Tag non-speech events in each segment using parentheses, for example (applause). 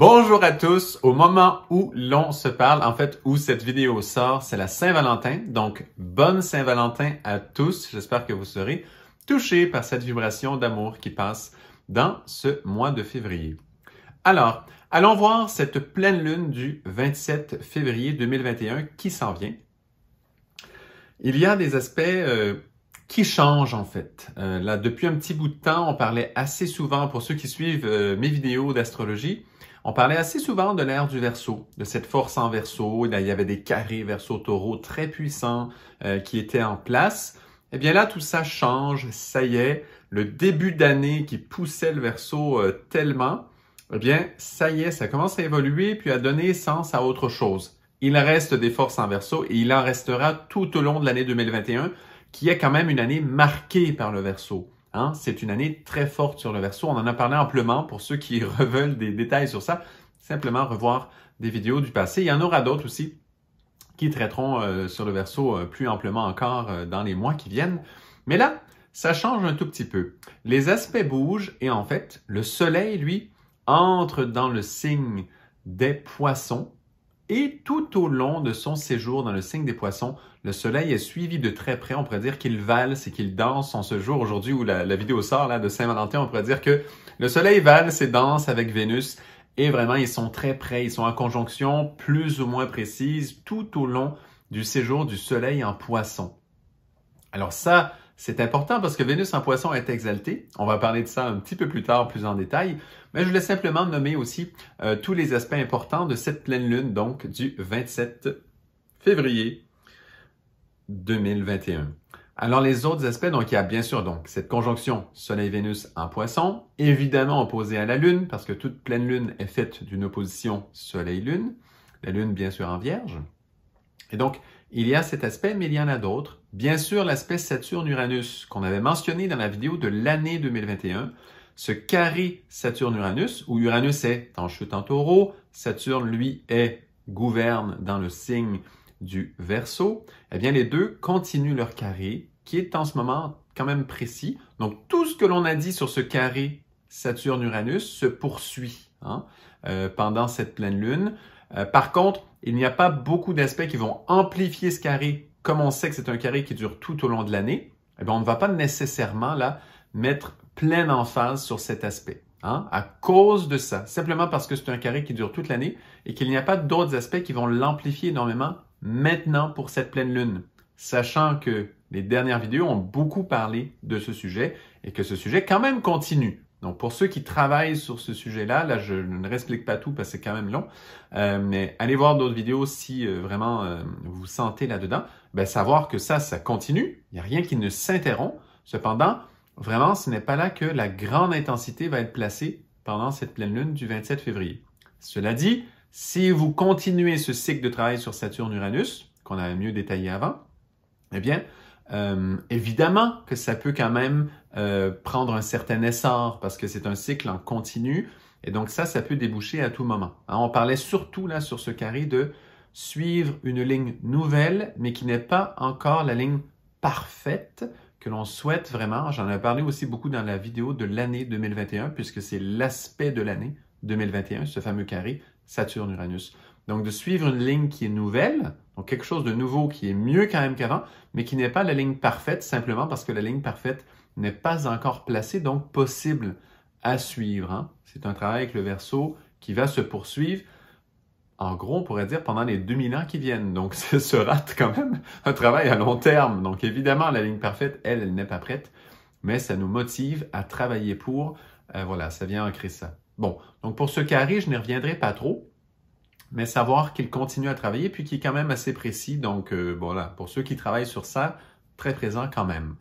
Bonjour à tous. Au moment où l'on se parle, en fait, où cette vidéo sort, c'est la Saint-Valentin. Donc, bonne Saint-Valentin à tous. J'espère que vous serez touchés par cette vibration d'amour qui passe dans ce mois de février. Alors, allons voir cette pleine lune du 27 février 2021 qui s'en vient. Il y a des aspects euh, qui changent en fait. Euh, là, depuis un petit bout de temps, on parlait assez souvent, pour ceux qui suivent euh, mes vidéos d'astrologie, on parlait assez souvent de l'ère du verso, de cette force en verso. Eh il y avait des carrés verso taureau très puissants euh, qui étaient en place. Eh bien là, tout ça change, ça y est. Le début d'année qui poussait le verso euh, tellement, eh bien, ça y est, ça commence à évoluer puis à donner sens à autre chose. Il reste des forces en verso et il en restera tout au long de l'année 2021, qui est quand même une année marquée par le verso. Hein, c'est une année très forte sur le verso. On en a parlé amplement pour ceux qui (laughs) veulent des détails sur ça. Simplement revoir des vidéos du passé. Il y en aura d'autres aussi qui traiteront euh, sur le verso euh, plus amplement encore euh, dans les mois qui viennent. Mais là, ça change un tout petit peu. Les aspects bougent et en fait, le soleil, lui, entre dans le signe des poissons et tout au long de son séjour dans le signe des poissons, le soleil est suivi de très près. On pourrait dire qu'il valse et qu'il danse en ce jour aujourd'hui où la, vidéo sort là, de Saint-Valentin. On pourrait dire que le soleil valse et danse avec Vénus. Et vraiment, ils sont très près. Ils sont en conjonction plus ou moins précise tout au long du séjour du soleil en poisson. Alors ça, c'est important parce que Vénus en poisson est exaltée. On va parler de ça un petit peu plus tard, plus en détail. Mais je voulais simplement nommer aussi euh, tous les aspects importants de cette pleine lune, donc du 27 février 2021. Alors les autres aspects, donc il y a bien sûr donc cette conjonction Soleil-Vénus en poisson, évidemment opposée à la Lune, parce que toute pleine Lune est faite d'une opposition Soleil-Lune, la Lune bien sûr en Vierge. Et donc, il y a cet aspect, mais il y en a d'autres. Bien sûr, l'aspect Saturne-Uranus qu'on avait mentionné dans la vidéo de l'année 2021, ce carré Saturne-Uranus, où Uranus est en chute en taureau, Saturne, lui, est gouverne dans le signe du Verseau, eh bien les deux continuent leur carré qui est en ce moment quand même précis. Donc tout ce que l'on a dit sur ce carré Saturne-Uranus se poursuit hein, euh, pendant cette pleine lune. Euh, par contre, il n'y a pas beaucoup d'aspects qui vont amplifier ce carré. Comme on sait que c'est un carré qui dure tout au long de l'année, eh bien, on ne va pas nécessairement là mettre pleine emphase sur cet aspect. Hein, à cause de ça, simplement parce que c'est un carré qui dure toute l'année et qu'il n'y a pas d'autres aspects qui vont l'amplifier énormément maintenant pour cette pleine lune, sachant que les dernières vidéos ont beaucoup parlé de ce sujet et que ce sujet quand même continue. Donc pour ceux qui travaillent sur ce sujet-là, là je ne réexplique pas tout parce que c'est quand même long, euh, mais allez voir d'autres vidéos si euh, vraiment euh, vous sentez là-dedans, ben, savoir que ça, ça continue, il n'y a rien qui ne s'interrompt. Cependant, vraiment, ce n'est pas là que la grande intensité va être placée pendant cette pleine lune du 27 février. Cela dit, si vous continuez ce cycle de travail sur Saturne-Uranus, qu'on a mieux détaillé avant, eh bien, euh, évidemment que ça peut quand même euh, prendre un certain essor parce que c'est un cycle en continu. Et donc ça, ça peut déboucher à tout moment. on parlait surtout là sur ce carré de suivre une ligne nouvelle, mais qui n'est pas encore la ligne parfaite que l'on souhaite vraiment. J'en ai parlé aussi beaucoup dans la vidéo de l'année 2021, puisque c'est l'aspect de l'année 2021, ce fameux carré Saturne-Uranus. Donc de suivre une ligne qui est nouvelle, donc quelque chose de nouveau qui est mieux quand même qu'avant, mais qui n'est pas la ligne parfaite simplement parce que la ligne parfaite n'est pas encore placée, donc possible à suivre. Hein. C'est un travail avec le verso qui va se poursuivre, en gros, on pourrait dire pendant les 2000 ans qui viennent. Donc (laughs) ce sera quand même un travail à long terme. Donc évidemment, la ligne parfaite, elle, elle n'est pas prête, mais ça nous motive à travailler pour. Euh, voilà, ça vient ancrer ça. Bon, donc pour ce carré, je n'y reviendrai pas trop, mais savoir qu'il continue à travailler, puis qu'il est quand même assez précis. Donc euh, voilà, pour ceux qui travaillent sur ça, très présent quand même.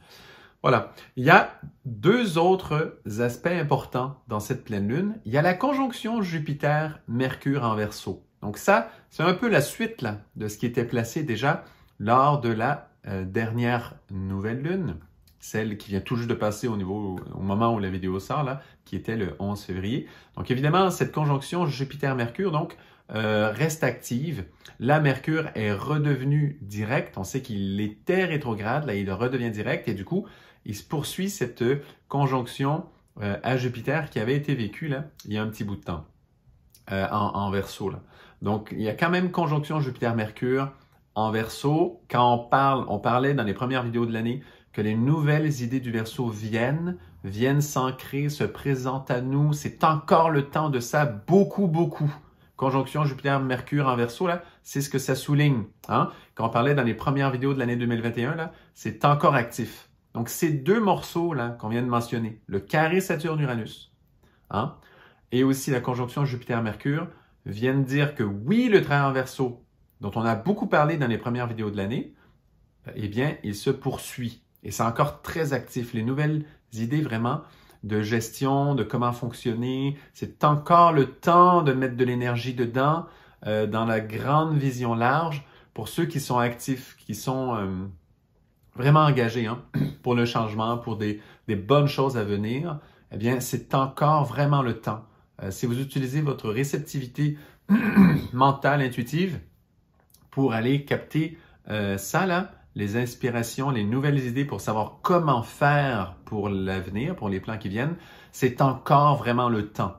Voilà, il y a deux autres aspects importants dans cette pleine lune. Il y a la conjonction Jupiter-Mercure en verso. Donc ça, c'est un peu la suite de ce qui était placé déjà lors de la euh, dernière nouvelle lune celle qui vient tout juste de passer au niveau au moment où la vidéo sort là, qui était le 11 février. Donc évidemment, cette conjonction Jupiter-Mercure donc euh, reste active. Là, Mercure est redevenu direct. On sait qu'il était rétrograde, là il redevient direct et du coup, il se poursuit cette conjonction euh, à Jupiter qui avait été vécue là il y a un petit bout de temps euh, en, en Donc il y a quand même conjonction Jupiter-Mercure en verso. Quand on parle, on parlait dans les premières vidéos de l'année que les nouvelles idées du Verseau viennent, viennent s'ancrer, se présentent à nous. C'est encore le temps de ça, beaucoup, beaucoup. Conjonction Jupiter-Mercure en verso, là, c'est ce que ça souligne. Hein? Quand on parlait dans les premières vidéos de l'année 2021, là, c'est encore actif. Donc, ces deux morceaux là qu'on vient de mentionner, le carré Saturne-Uranus hein, et aussi la conjonction Jupiter-Mercure, viennent dire que oui, le travail en verso, dont on a beaucoup parlé dans les premières vidéos de l'année, eh bien, il se poursuit. Et c'est encore très actif. Les nouvelles idées vraiment de gestion, de comment fonctionner, c'est encore le temps de mettre de l'énergie dedans, euh, dans la grande vision large, pour ceux qui sont actifs, qui sont euh, vraiment engagés hein, (coughs) pour le changement, pour des, bonnes choses à venir. Eh bien, c'est encore vraiment le temps. Euh, si vous utilisez votre réceptivité (coughs) mentale, intuitive, pour aller capter ça là, les inspirations, les nouvelles idées pour savoir comment faire pour l'avenir, pour les plans qui viennent, c'est encore vraiment le temps.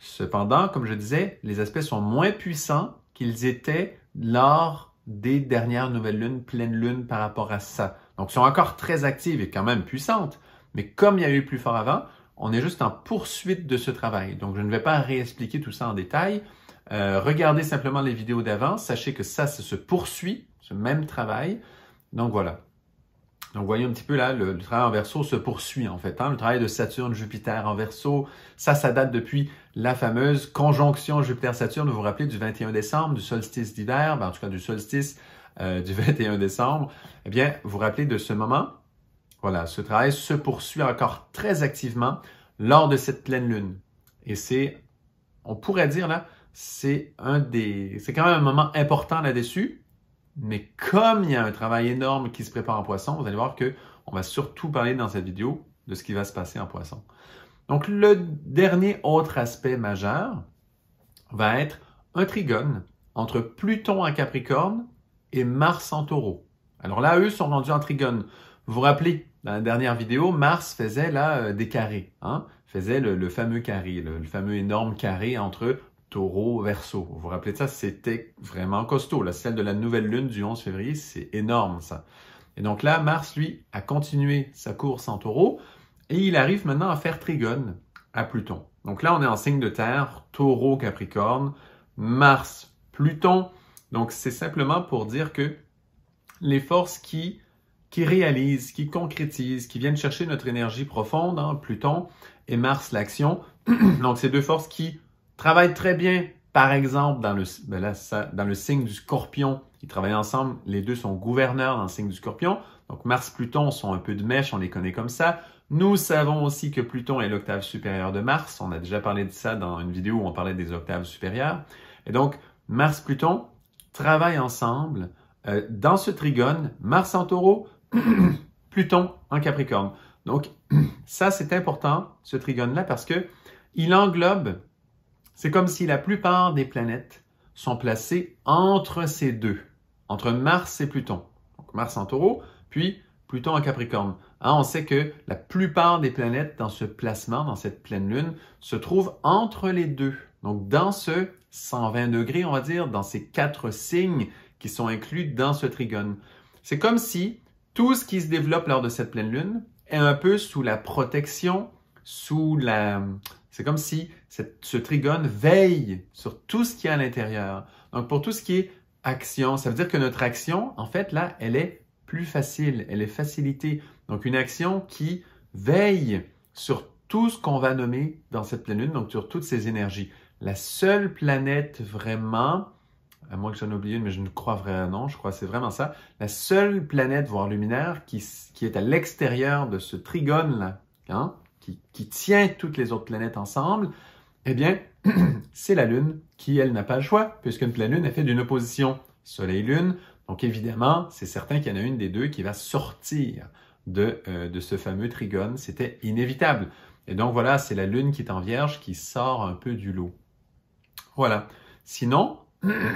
Cependant, comme je disais, les aspects sont moins puissants qu'ils étaient lors des dernières nouvelles lunes, pleines lunes par rapport à ça. Donc, ils sont encore très actives et quand même puissantes, mais comme il y a eu plus fort avant, on est juste en poursuite de ce travail. Donc, je ne vais pas réexpliquer tout ça en détail. Euh, regardez simplement les vidéos d'avant. Sachez que ça, ça se poursuit, ce même travail. Donc voilà. Donc, voyez un petit peu là, le, travail en verso se poursuit en fait. Hein. Le travail de Saturne-Jupiter en verso, ça, ça date depuis la fameuse conjonction Jupiter-Saturne, vous vous rappelez, du 21 décembre, du solstice d'hiver, ben, en tout cas du solstice euh, du 21 (laughs) décembre. Eh bien, vous vous rappelez de ce moment. Voilà, ce travail se poursuit encore très activement lors de cette pleine lune. Et c'est, on pourrait dire là, c'est un des, c'est quand même un moment important là-dessus, mais comme il y a un travail énorme qui se prépare en poisson, vous allez voir que on va surtout parler dans cette vidéo de ce qui va se passer en poisson. Donc, le dernier autre aspect majeur va être un trigone entre Pluton en Capricorne et Mars en Taureau. Alors là, eux sont rendus en trigone. Vous vous rappelez, dans la dernière vidéo, Mars faisait là euh, des carrés, hein, faisait le, fameux carré, le, le fameux énorme carré entre taureau, verso. Vous vous rappelez de ça? C'était vraiment costaud. La celle de la nouvelle lune du 11 février, c'est énorme, ça. Et donc là, Mars, lui, a continué sa course en taureau et il arrive maintenant à faire trigone à Pluton. Donc là, on est en signe de terre, taureau, capricorne, Mars, Pluton. Donc c'est simplement pour dire que les forces qui, qui réalisent, qui concrétisent, qui viennent chercher notre énergie profonde, hein, Pluton et Mars, l'action, (clears throat) donc ces deux forces qui travaille très bien, par exemple, dans le, ben dans le signe du scorpion. Ils travaillent ensemble, les deux sont gouverneurs dans le signe du scorpion. Donc Mars, Pluton sont un peu de mèche, on les connaît comme ça. Nous savons aussi que Pluton est l'octave supérieure de Mars. On a déjà parlé de ça dans une vidéo où on parlait des octaves supérieures. Et donc, Mars-Pluton travaille ensemble euh, dans ce trigone, Mars en taureau, (clears throat) Pluton en Capricorne. Donc, (clears throat) ça, c'est important, ce trigone-là, parce que il englobe c'est comme si la plupart des planètes sont placées entre ces deux, entre Mars et Pluton. Mars en taureau, puis Pluton en Capricorne. Hein, on sait que la plupart des planètes dans ce placement, dans cette pleine lune, se trouvent entre les deux. Donc dans ce 120 degrés, on va dire, dans ces quatre signes qui sont inclus dans ce trigone. C'est comme si tout ce qui se développe lors de cette pleine lune est un peu sous la protection, sous la, c'est comme si ce trigone veille sur tout ce qui est à l'intérieur. Donc, pour tout ce qui est action, ça veut dire que notre action, en fait, là, elle est plus facile, elle est facilitée. Donc, une action qui veille sur tout ce qu'on va nommer dans cette pleine lune, donc sur toutes ces énergies. La seule planète vraiment, à moins que j'en oublié une, mais je ne crois vraiment non, je crois que c'est vraiment ça, la seule planète, voire luminaire, qui, qui est à l'extérieur de ce trigone-là, hein, qui, tient toutes les autres planètes ensemble, eh bien, (clears throat) c'est la Lune qui, elle, n'a pas le choix, puisqu'une pleine Lune est faite d'une opposition Soleil-Lune. Donc, évidemment, c'est certain qu'il y en a une des deux qui va sortir de, euh, de ce fameux trigone. C'était inévitable. Et donc, voilà, c'est la Lune qui est en vierge qui sort un peu du lot. Voilà. Sinon,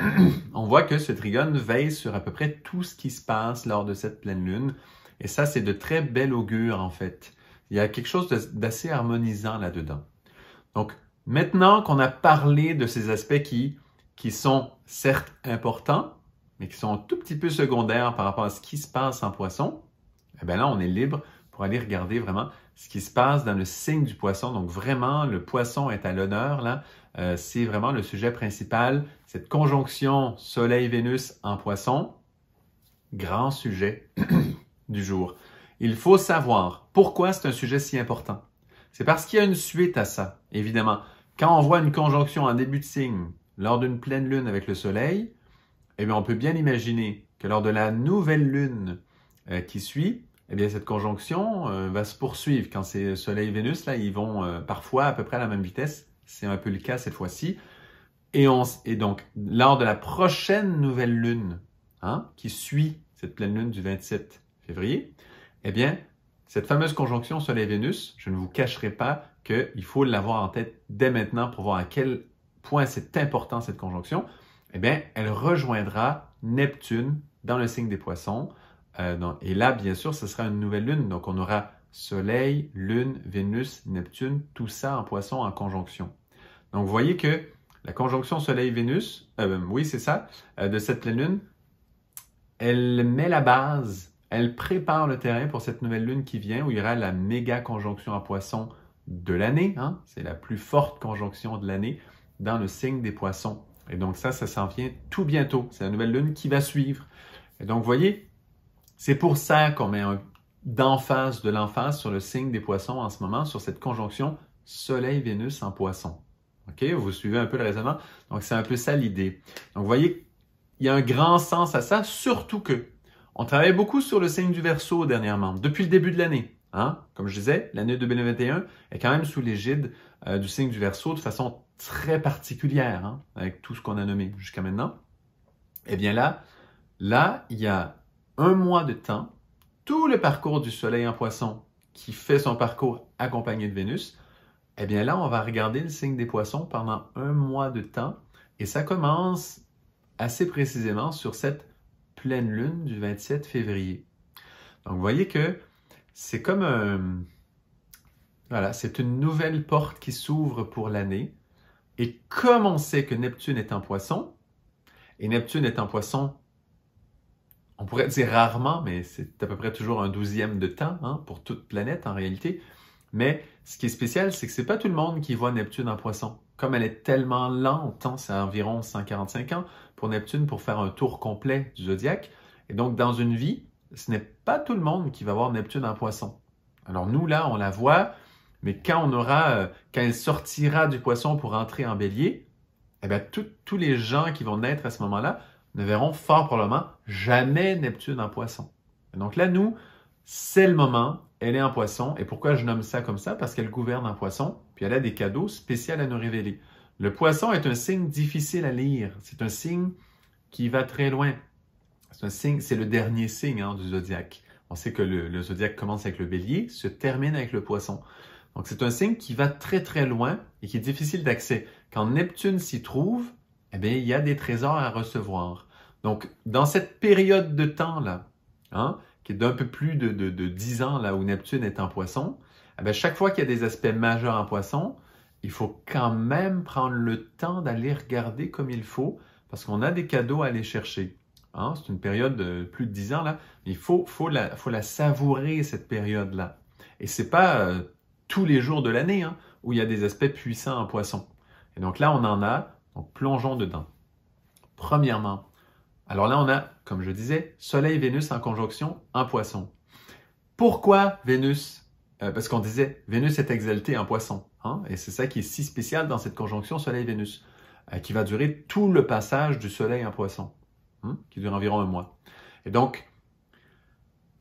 (clears throat) on voit que ce trigone veille sur à peu près tout ce qui se passe lors de cette pleine Lune. Et ça, c'est de très belles augure, en fait. Il y a quelque chose d'assez harmonisant là-dedans. Donc, maintenant qu'on a parlé de ces aspects qui, qui sont certes importants, mais qui sont un tout petit peu secondaires par rapport à ce qui se passe en poisson, eh bien là, on est libre pour aller regarder vraiment ce qui se passe dans le signe du poisson. Donc vraiment, le poisson est à l'honneur là. Euh, c'est vraiment le sujet principal. Cette conjonction Soleil-Vénus en poisson, grand sujet (clears throat) du jour. Il faut savoir pourquoi c'est un sujet si important. C'est parce qu'il y a une suite à ça, évidemment. Quand on voit une conjonction en début de signe lors d'une pleine lune avec le soleil, eh bien, on peut bien imaginer que lors de la nouvelle lune euh, qui suit, eh bien, cette conjonction euh, va se poursuivre. Quand c'est Soleil-Vénus, là, ils vont euh, parfois à peu près à la même vitesse. C'est un peu le cas cette fois-ci. Et, donc, lors de la prochaine nouvelle lune, hein, qui suit cette pleine lune du 27 février, eh bien, cette fameuse conjonction Soleil-Vénus, je ne vous cacherai pas qu'il faut l'avoir en tête dès maintenant pour voir à quel point c'est important cette conjonction. Eh bien, elle rejoindra Neptune dans le signe des poissons. Euh, et là, bien sûr, ce sera une nouvelle lune. Donc, on aura Soleil, Lune, Vénus, Neptune, tout ça en poisson en conjonction. Donc, vous voyez que la conjonction Soleil-Vénus, euh, oui, c'est ça, euh, de cette pleine lune, elle met la base elle prépare le terrain pour cette nouvelle lune qui vient où il y aura la méga conjonction en poissons de l'année. Hein. C'est la plus forte conjonction de l'année dans le signe des poissons. Et donc ça, ça s'en vient tout bientôt. C'est la nouvelle lune qui va suivre. Et donc, voyez, c'est pour ça qu'on met d'emphase de l'emphase sur le signe des poissons en ce moment, sur cette conjonction Soleil-Vénus en poisson. OK? Vous suivez un peu le raisonnement? Donc, c'est un peu ça l'idée. Donc, vous voyez, il y a un grand sens à ça, surtout que on travaille beaucoup sur le signe du verso dernièrement, depuis le début de l'année. Hein? Comme je disais, l'année 2021 est quand même sous l'égide euh, du signe du verso de façon très particulière, hein, avec tout ce qu'on a nommé jusqu'à maintenant. Eh bien là, là, il y a un mois de temps, tout le parcours du Soleil en poisson qui fait son parcours accompagné de Vénus, eh bien là, on va regarder le signe des poissons pendant un mois de temps et ça commence assez précisément sur cette pleine lune du 27 février. Donc, vous voyez que c'est comme un... Voilà, c'est une nouvelle porte qui s'ouvre pour l'année. Et comme on sait que Neptune est en poisson, et Neptune est en poisson, on pourrait dire rarement, mais c'est à peu près toujours un douzième de temps hein, pour toute planète en réalité. Mais ce qui est spécial, c'est que ce n'est pas tout le monde qui voit Neptune en poisson. Comme elle est tellement lente, hein, c'est environ 145 ans, pour Neptune pour faire un tour complet du zodiaque. Et donc, dans une vie, ce n'est pas tout le monde qui va voir Neptune en poisson. Alors, nous, là, on la voit, mais quand on aura, euh, quand elle sortira du poisson pour entrer en bélier, eh bien, tous les gens qui vont naître à ce moment-là ne verront fort probablement jamais Neptune en poisson. donc là, nous, c'est le moment, elle est en poisson. Et pourquoi je nomme ça comme ça? Parce qu'elle gouverne en poisson, puis elle a des cadeaux spéciaux à nous révéler. Le poisson est un signe difficile à lire. C'est un signe qui va très loin. C'est un signe, c'est le dernier signe hein, du zodiaque. On sait que le, zodiaque commence avec le bélier, se termine avec le poisson. Donc c'est un signe qui va très très loin et qui est difficile d'accès. Quand Neptune s'y trouve, eh bien, il y a des trésors à recevoir. Donc, dans cette période de temps-là, hein, qui est d'un peu plus de, dix 10 ans, là où Neptune est en poisson, eh chaque fois qu'il y a des aspects majeurs en poisson, il faut quand même prendre le temps d'aller regarder comme il faut parce qu'on a des cadeaux à aller chercher. Hein. C'est une période de plus de 10 ans, là. Il faut, faut, la, savourer, cette période-là. Et c'est pas euh, tous les jours de l'année hein, où il y a des aspects puissants en poisson. Et donc là, on en a. Donc plongeons dedans. Premièrement, alors là, on a, comme je disais, Soleil-Vénus en conjonction un poisson. Pourquoi Vénus euh, parce qu'on disait Vénus est exaltée en poisson. Hein, et c'est ça qui est si spécial dans cette conjonction Soleil-Vénus, euh, qui va durer tout le passage du Soleil en poisson, hein, qui dure environ un mois. Et donc,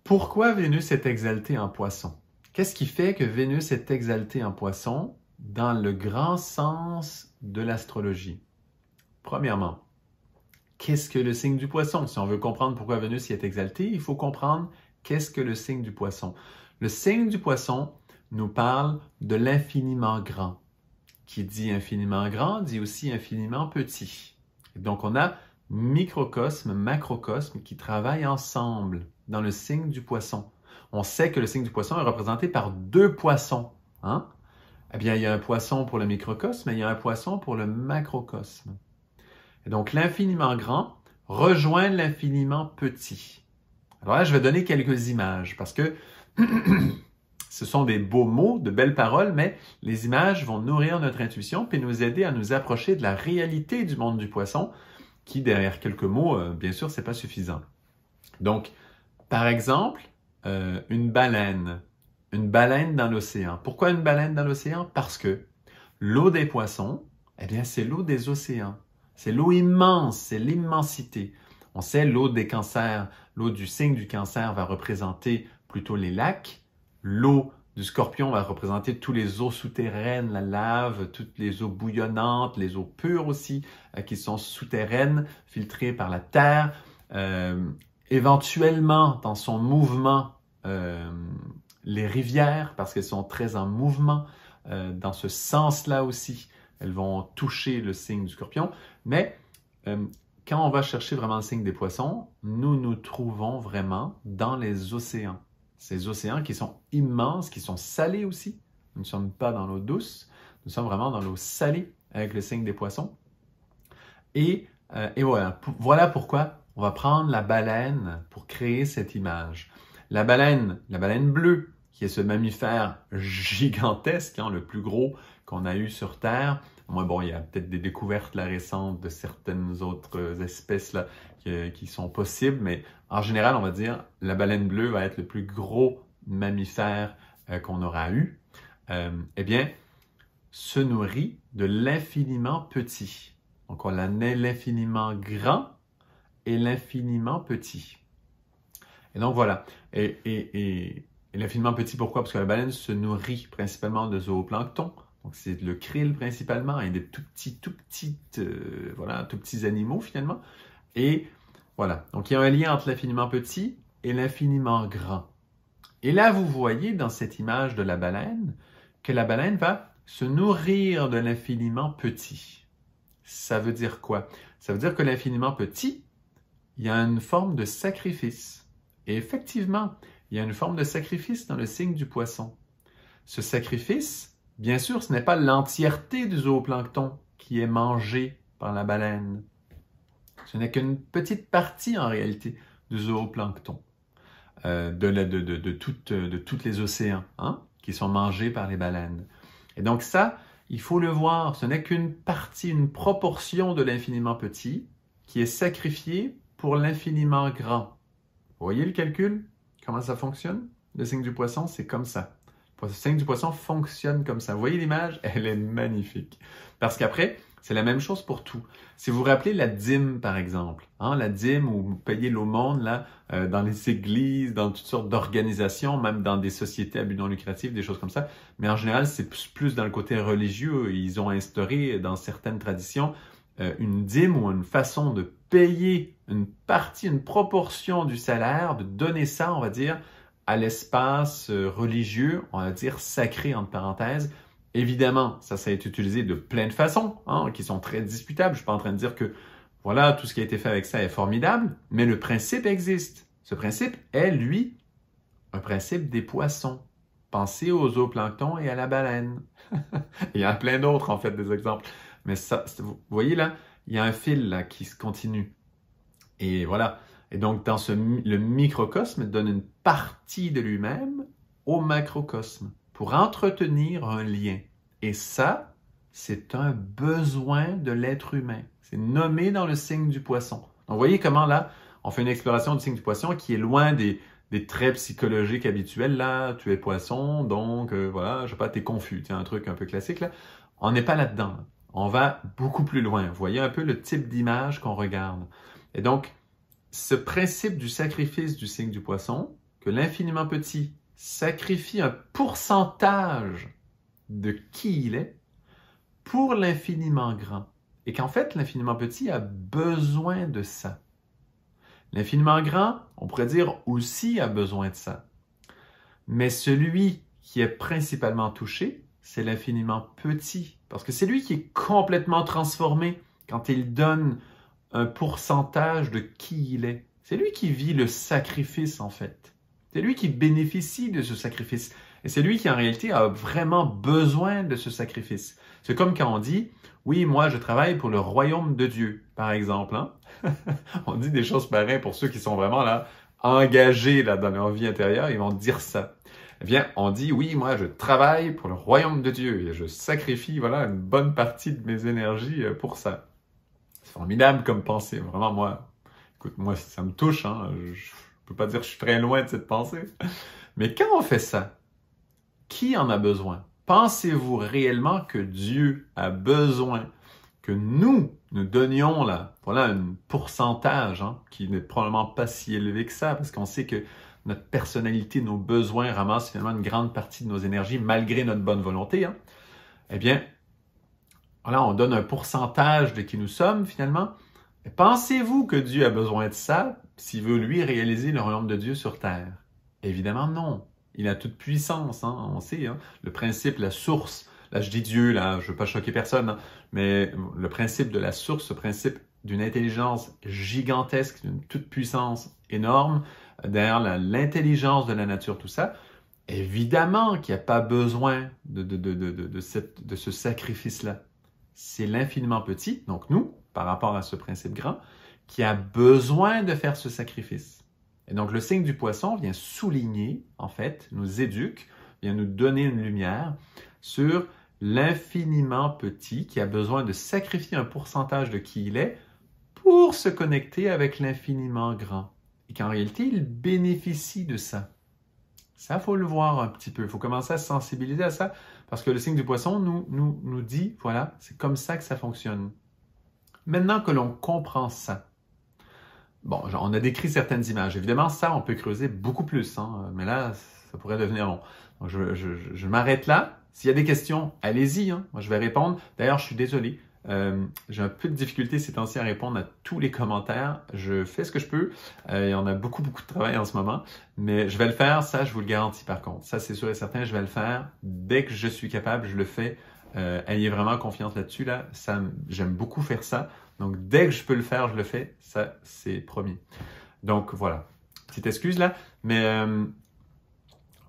pourquoi Vénus est exaltée en poisson? Qu'est-ce qui fait que Vénus est exaltée en poisson dans le grand sens de l'astrologie? Premièrement, qu'est-ce que le signe du poisson? Si on veut comprendre pourquoi Vénus y est exaltée, il faut comprendre Qu'est-ce que le signe du poisson? Le signe du poisson nous parle de l'infiniment grand. Qui dit infiniment grand dit aussi infiniment petit. donc on a microcosme, macrocosme qui travaillent ensemble dans le signe du poisson. On sait que le signe du poisson est représenté par deux poissons. Hein? Eh bien, il y a un poisson pour le microcosme et il y a un poisson pour le macrocosme. donc l'infiniment grand rejoint l'infiniment petit. Alors là, je vais donner quelques images parce que (clears throat) ce sont des beaux mots, de belles paroles, mais les images vont nourrir notre intuition et nous aider à nous approcher de la réalité du monde du poisson, qui derrière quelques mots, euh, bien sûr, n'est pas suffisant. Donc, par exemple, euh, une baleine, une baleine dans l'océan. Pourquoi une baleine dans l'océan Parce que l'eau des poissons, eh bien, c'est l'eau des océans. C'est l'eau immense, c'est l'immensité. On sait l'eau des cancers, l'eau du signe du cancer va représenter plutôt les lacs, l'eau du scorpion va représenter toutes les eaux souterraines, la lave, toutes les eaux bouillonnantes, les eaux pures aussi, euh, qui sont souterraines, filtrées par la terre. Euh, éventuellement, dans son mouvement, euh, les rivières, parce qu'elles sont très en mouvement, dans ce sens-là aussi, elles vont toucher le signe du scorpion. Mais quand on va chercher vraiment le signe des poissons, nous nous trouvons vraiment dans les océans. Ces océans qui sont immenses, qui sont salés aussi. Nous ne sommes pas dans l'eau douce, nous sommes vraiment dans l'eau salée avec le signe des poissons. Et, euh, voilà, voilà pourquoi on va prendre la baleine pour créer cette image. La baleine, la baleine bleue, qui est ce mammifère gigantesque, hein, le plus gros qu'on a eu sur Terre, bon, il y a peut-être des découvertes récentes de certaines autres euh, espèces qui, sont possibles, mais en général, on va dire la baleine bleue va être le plus gros mammifère euh, qu'on aura eu. Euh, eh bien, se nourrit de l'infiniment petit. Donc, on naît l'infiniment grand et l'infiniment petit. Et donc, voilà. Et, et l'infiniment petit, pourquoi Parce que la baleine se nourrit principalement de zooplancton. Donc c'est le krill principalement et des tout petits, tout petits, euh, voilà, tout petits animaux finalement. Et voilà. Donc il y a un lien entre l'infiniment petit et l'infiniment grand. Et là, vous voyez dans cette image de la baleine que la baleine va se nourrir de l'infiniment petit. Ça veut dire quoi? Ça veut dire que l'infiniment petit, il y a une forme de sacrifice. Et effectivement, il y a une forme de sacrifice dans le signe du poisson. Ce sacrifice, Bien sûr, ce n'est pas l'entièreté du zooplancton qui est mangé par la baleine. Ce n'est qu'une petite partie en réalité du zooplancton, euh, de, de, tous les océans hein, qui sont mangés par les baleines. Et donc ça, il faut le voir, ce n'est qu'une partie, une proportion de l'infiniment petit qui est sacrifiée pour l'infiniment grand. Vous voyez le calcul Comment ça fonctionne Le signe du poisson, c'est comme ça. 5 du poisson fonctionne comme ça. Vous voyez l'image? (laughs) Elle est magnifique. Parce qu'après, c'est la même chose pour tout. Si vous vous rappelez la dîme, par exemple, hein, la dîme où vous payez l'aumône là, euh, dans les églises, dans toutes sortes d'organisations, même dans des sociétés à but non lucratif, des choses comme ça. Mais en général, c'est plus dans le côté religieux. Ils ont instauré dans certaines traditions euh, une dîme ou une façon de payer une partie, une proportion du salaire, de donner ça, on va dire, à l'espace euh, religieux, on va dire sacré entre parenthèses. Évidemment, ça, ça a été utilisé de plein de façons, hein, qui sont très disputables. Je ne suis pas en train de dire que voilà, tout ce qui a été fait avec ça est formidable, mais le principe existe. Ce principe est, lui, un principe des poissons. Pensez aux zooplanctons et à la baleine. (laughs) il y a plein d'autres, en fait, des exemples. Mais ça, vous voyez là, il y a un fil là, qui se continue. Et voilà. Et donc, dans ce, le microcosme donne une partie de lui-même au macrocosme pour entretenir un lien. Et ça, c'est un besoin de l'être humain. C'est nommé dans le signe du poisson. Donc, vous voyez comment là, on fait une exploration du signe du poisson qui est loin des, traits psychologiques habituels. Là, tu es poisson, donc euh, voilà, je sais pas, t'es confus. C'est un truc un peu classique là. On n'est pas là-dedans. On va beaucoup plus loin. Vous voyez un peu le type d'image qu'on regarde. Et donc, ce principe du sacrifice du signe du poisson, que l'infiniment petit sacrifie un pourcentage de qui il est pour l'infiniment grand. Et qu'en fait, l'infiniment petit a besoin de ça. L'infiniment grand, on pourrait dire aussi a besoin de ça. Mais celui qui est principalement touché, c'est l'infiniment petit. Parce que c'est lui qui est complètement transformé quand il donne un pourcentage de qui il est. C'est lui qui vit le sacrifice en fait. C'est lui qui bénéficie de ce sacrifice. Et c'est lui qui, en réalité, a vraiment besoin de ce sacrifice. C'est comme quand on dit, oui, moi, je travaille pour le royaume de Dieu, par exemple. Hein. (laughs) on dit des choses pareilles pour ceux qui sont vraiment là, engagés là, dans leur vie intérieure, ils vont dire ça. Eh bien, on dit, oui, moi, je travaille pour le royaume de Dieu et je sacrifie, voilà, une bonne partie de mes énergies euh, pour ça. C'est formidable comme pensée. Vraiment, moi, écoute, moi, ça me touche. Hein? Je peux pas dire que je suis très loin de cette pensée. Mais quand on fait ça, qui en a besoin? Pensez-vous réellement que Dieu a besoin que nous, nous donnions là, voilà un pourcentage hein, qui n'est probablement pas si élevé que ça, parce qu'on sait que notre personnalité, nos besoins ramassent finalement une grande partie de nos énergies malgré notre bonne volonté. Hein. Eh bien, voilà, on donne un pourcentage de qui nous sommes finalement, Pensez-vous que Dieu a besoin de ça s'il veut, lui, réaliser le royaume de Dieu sur terre? Évidemment, non. Il a toute puissance, hein? on sait. Hein. Le principe, la source. Là, je dis Dieu, là, je ne veux pas choquer personne, hein, mais le principe de la source, ce principe d'une intelligence gigantesque, d'une toute puissance énorme, euh, derrière l'intelligence de la nature, tout ça, évidemment qu'il n'y a pas besoin de, de, de, de ce sacrifice-là. C'est l'infiniment petit, donc nous, par rapport à ce principe grand, qui a besoin de faire ce sacrifice. Et donc le signe du poisson vient souligner, en fait, nous éduque, vient nous donner une lumière sur l'infiniment petit qui a besoin de sacrifier un pourcentage de qui il est pour se connecter avec l'infiniment grand. Et qu'en réalité, il bénéficie de ça. Ça, faut le voir un petit peu. Il faut commencer à se sensibiliser à ça parce que le signe du poisson nous, nous dit, voilà, c'est comme ça que ça fonctionne. Maintenant que l'on comprend ça, bon, on a décrit certaines images. Évidemment, ça, on peut creuser beaucoup plus, hein, mais là, ça pourrait devenir long. je, m'arrête là. S'il y a des questions, allez-y, hein. moi je vais répondre. D'ailleurs, je suis désolé, euh, j'ai un peu de difficulté ces temps-ci à répondre à tous les commentaires. Je fais ce que je peux. Il y en a beaucoup, beaucoup de travail en ce moment. Mais je vais le faire, ça, je vous le garantis par contre. Ça, c'est sûr et certain, je vais le faire. Dès que je suis capable, je le fais. Euh, ayez vraiment confiance là-dessus. Là. Ça, j'aime beaucoup faire ça. Donc, dès que je peux le faire, je le fais. Ça, c'est promis. Donc, voilà. Petite excuse là. Mais euh,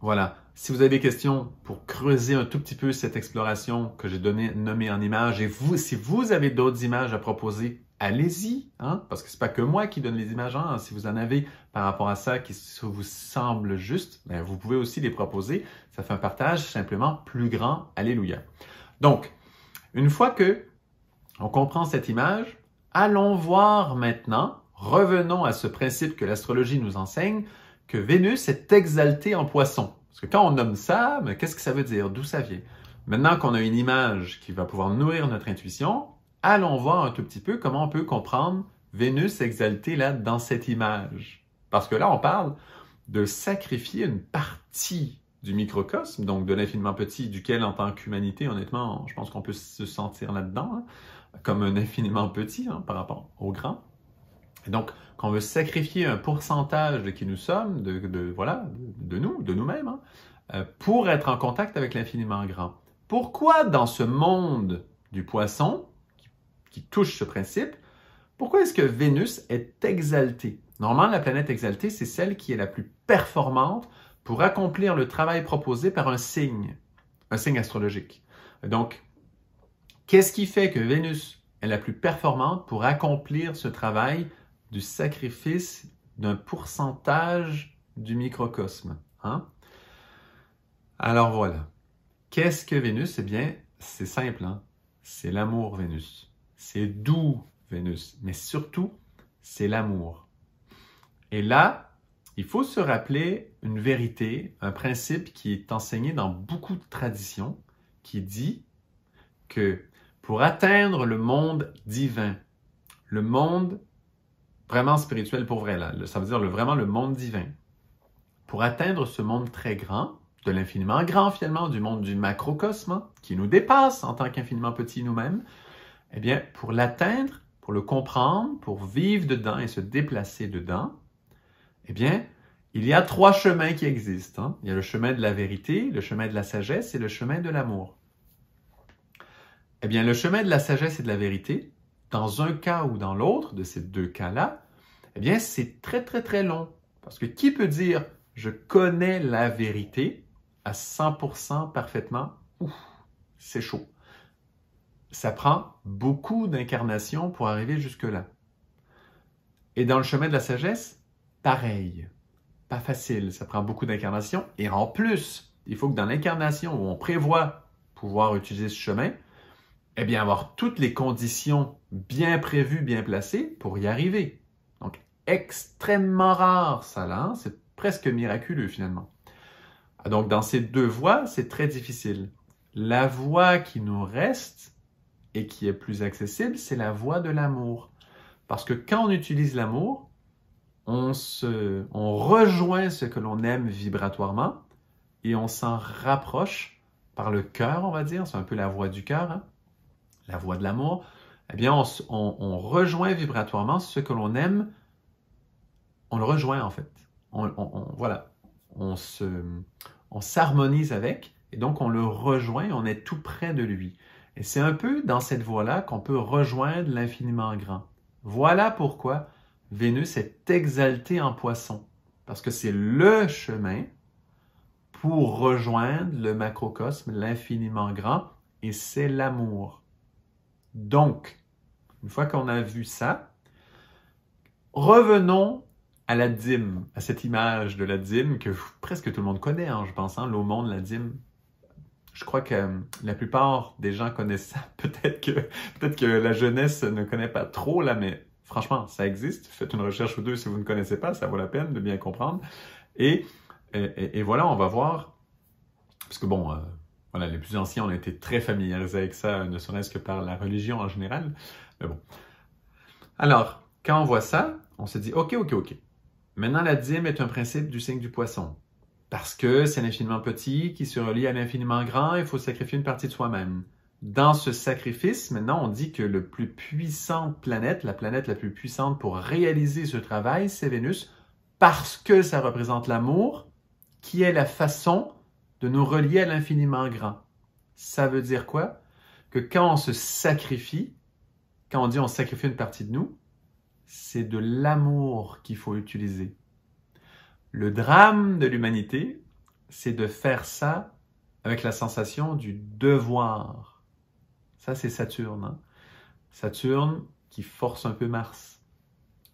voilà. Si vous avez des questions pour creuser un tout petit peu cette exploration que j'ai donnée, nommée en images, et vous, si vous avez d'autres images à proposer, allez-y, hein, parce que ce n'est pas que moi qui donne les images. Hein. Si vous en avez par rapport à ça qui vous semble juste, ben, vous pouvez aussi les proposer. Ça fait un partage simplement plus grand. Alléluia. Donc, une fois que on comprend cette image, allons voir maintenant, revenons à ce principe que l'astrologie nous enseigne, que Vénus est exaltée en poisson. Parce que quand on nomme ça, mais qu'est-ce que ça veut dire? D'où ça vient? Maintenant qu'on a une image qui va pouvoir nourrir notre intuition, allons voir un tout petit peu comment on peut comprendre Vénus exaltée là dans cette image. Parce que là, on parle de sacrifier une partie du microcosme, donc de l'infiniment petit, duquel en tant qu'humanité, honnêtement, je pense qu'on peut se sentir là-dedans, hein, comme un infiniment petit hein, par rapport au grand. donc, quand on veut sacrifier un pourcentage de qui nous sommes, de, voilà, de, nous, de nous-mêmes, hein, euh, pour être en contact avec l'infiniment grand. Pourquoi dans ce monde du poisson, qui touche ce principe, pourquoi est-ce que Vénus est exaltée? Normalement, la planète exaltée, c'est celle qui est la plus performante, pour accomplir le travail proposé par un signe, un signe astrologique. Donc, qu'est-ce qui fait que Vénus est la plus performante pour accomplir ce travail du sacrifice d'un pourcentage du microcosme? Hein? Alors voilà. Qu'est-ce que Vénus? Eh bien, c'est simple. Hein. C'est l'amour Vénus. C'est doux Vénus. Mais surtout, c'est l'amour. Et là, il faut se rappeler une vérité, un principe qui est enseigné dans beaucoup de traditions, qui dit que pour atteindre le monde divin, le monde vraiment spirituel pour vrai, là, ça veut dire vraiment le monde divin, pour atteindre ce monde très grand, de l'infiniment grand finalement, du monde du macrocosme, hein, qui nous dépasse en tant qu'infiniment petit nous-mêmes, eh bien, pour l'atteindre, pour le comprendre, pour vivre dedans et se déplacer dedans, eh bien, il y a trois chemins qui existent. Hein. Il y a le chemin de la vérité, le chemin de la sagesse et le chemin de l'amour. Eh bien, le chemin de la sagesse et de la vérité, dans un cas ou dans l'autre de ces deux cas-là, eh bien, c'est très, très, très long. Parce que qui peut dire je connais la vérité à 100% parfaitement? Ouf, c'est chaud. Ça prend beaucoup d'incarnations pour arriver jusque-là. Et dans le chemin de la sagesse, pareil. Pas facile, ça prend beaucoup d'incarnation. Et en plus, il faut que dans l'incarnation où on prévoit pouvoir utiliser ce chemin, eh bien, avoir toutes les conditions bien prévues, bien placées pour y arriver. Donc, extrêmement rare, ça là, hein. c'est presque miraculeux finalement. Ah, donc, dans ces deux voies, c'est très difficile. La voie qui nous reste et qui est plus accessible, c'est la voie de l'amour. Parce que quand on utilise l'amour, on, se, on rejoint ce que l'on aime vibratoirement et on s'en rapproche par le cœur, on va dire. C'est un peu la voix du cœur, hein. la voix de l'amour. Eh bien, on, on, rejoint vibratoirement ce que l'on aime. On le rejoint, en fait. On, on voilà. On se, on s'harmonise avec et donc on le rejoint, on est tout près de lui. Et c'est un peu dans cette voie-là qu'on peut rejoindre l'infiniment grand. Voilà pourquoi Vénus est exaltée en poisson parce que c'est le chemin pour rejoindre le macrocosme, l'infiniment grand, et c'est l'amour. Donc, une fois qu'on a vu ça, revenons à la dîme, à cette image de la dîme que presque tout le monde connaît, en hein, je pense, hein, l'aumône, la dîme. Je crois que hum, la plupart des gens connaissent ça. (laughs) Peut-être que, peut que la jeunesse ne connaît pas trop, la mais Franchement, ça existe. Faites une recherche ou deux si vous ne connaissez pas, ça vaut la peine de bien comprendre. Et, voilà, on va voir, parce que bon, euh, voilà, les plus anciens, ont été très familiarisés avec ça, ne serait-ce que par la religion en général. Mais bon. Alors, quand on voit ça, on se dit, OK, OK, OK. Maintenant, la dîme est un principe du signe du poisson. Parce que c'est l'infiniment petit qui se relie à l'infiniment grand, il faut sacrifier une partie de soi-même. Dans ce sacrifice, maintenant, on dit que le plus puissante planète, la planète la plus puissante pour réaliser ce travail, c'est Vénus, parce que ça représente l'amour, qui est la façon de nous relier à l'infiniment grand. Ça veut dire quoi? Que quand on se sacrifie, quand on dit on sacrifie une partie de nous, c'est de l'amour qu'il faut utiliser. Le drame de l'humanité, c'est de faire ça avec la sensation du devoir. Ça, c'est Saturne. Hein. Saturne qui force un peu Mars.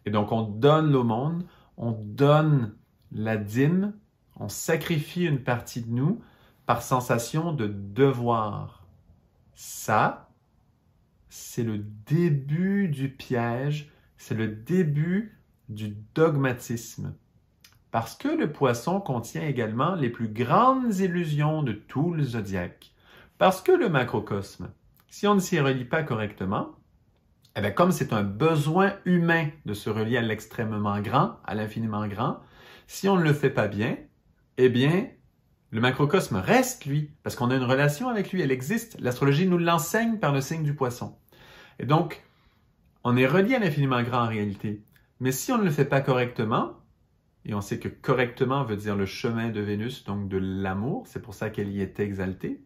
Et donc, on donne monde, on donne la dîme, on sacrifie une partie de nous par sensation de devoir. Ça, c'est le début du piège, c'est le début du dogmatisme. Parce que le poisson contient également les plus grandes illusions de tout le zodiaque. Parce que le macrocosme, si on ne s'y relie pas correctement, eh bien, comme c'est un besoin humain de se relier à l'extrêmement grand, à l'infiniment grand, si on ne le fait pas bien, eh bien, le macrocosme reste, lui, parce qu'on a une relation avec lui, elle existe. L'astrologie nous l'enseigne par le signe du poisson. Et donc, on est relié à l'infiniment grand en réalité. Mais si on ne le fait pas correctement, et on sait que correctement veut dire le chemin de Vénus, donc de l'amour, c'est pour ça qu'elle y est exaltée.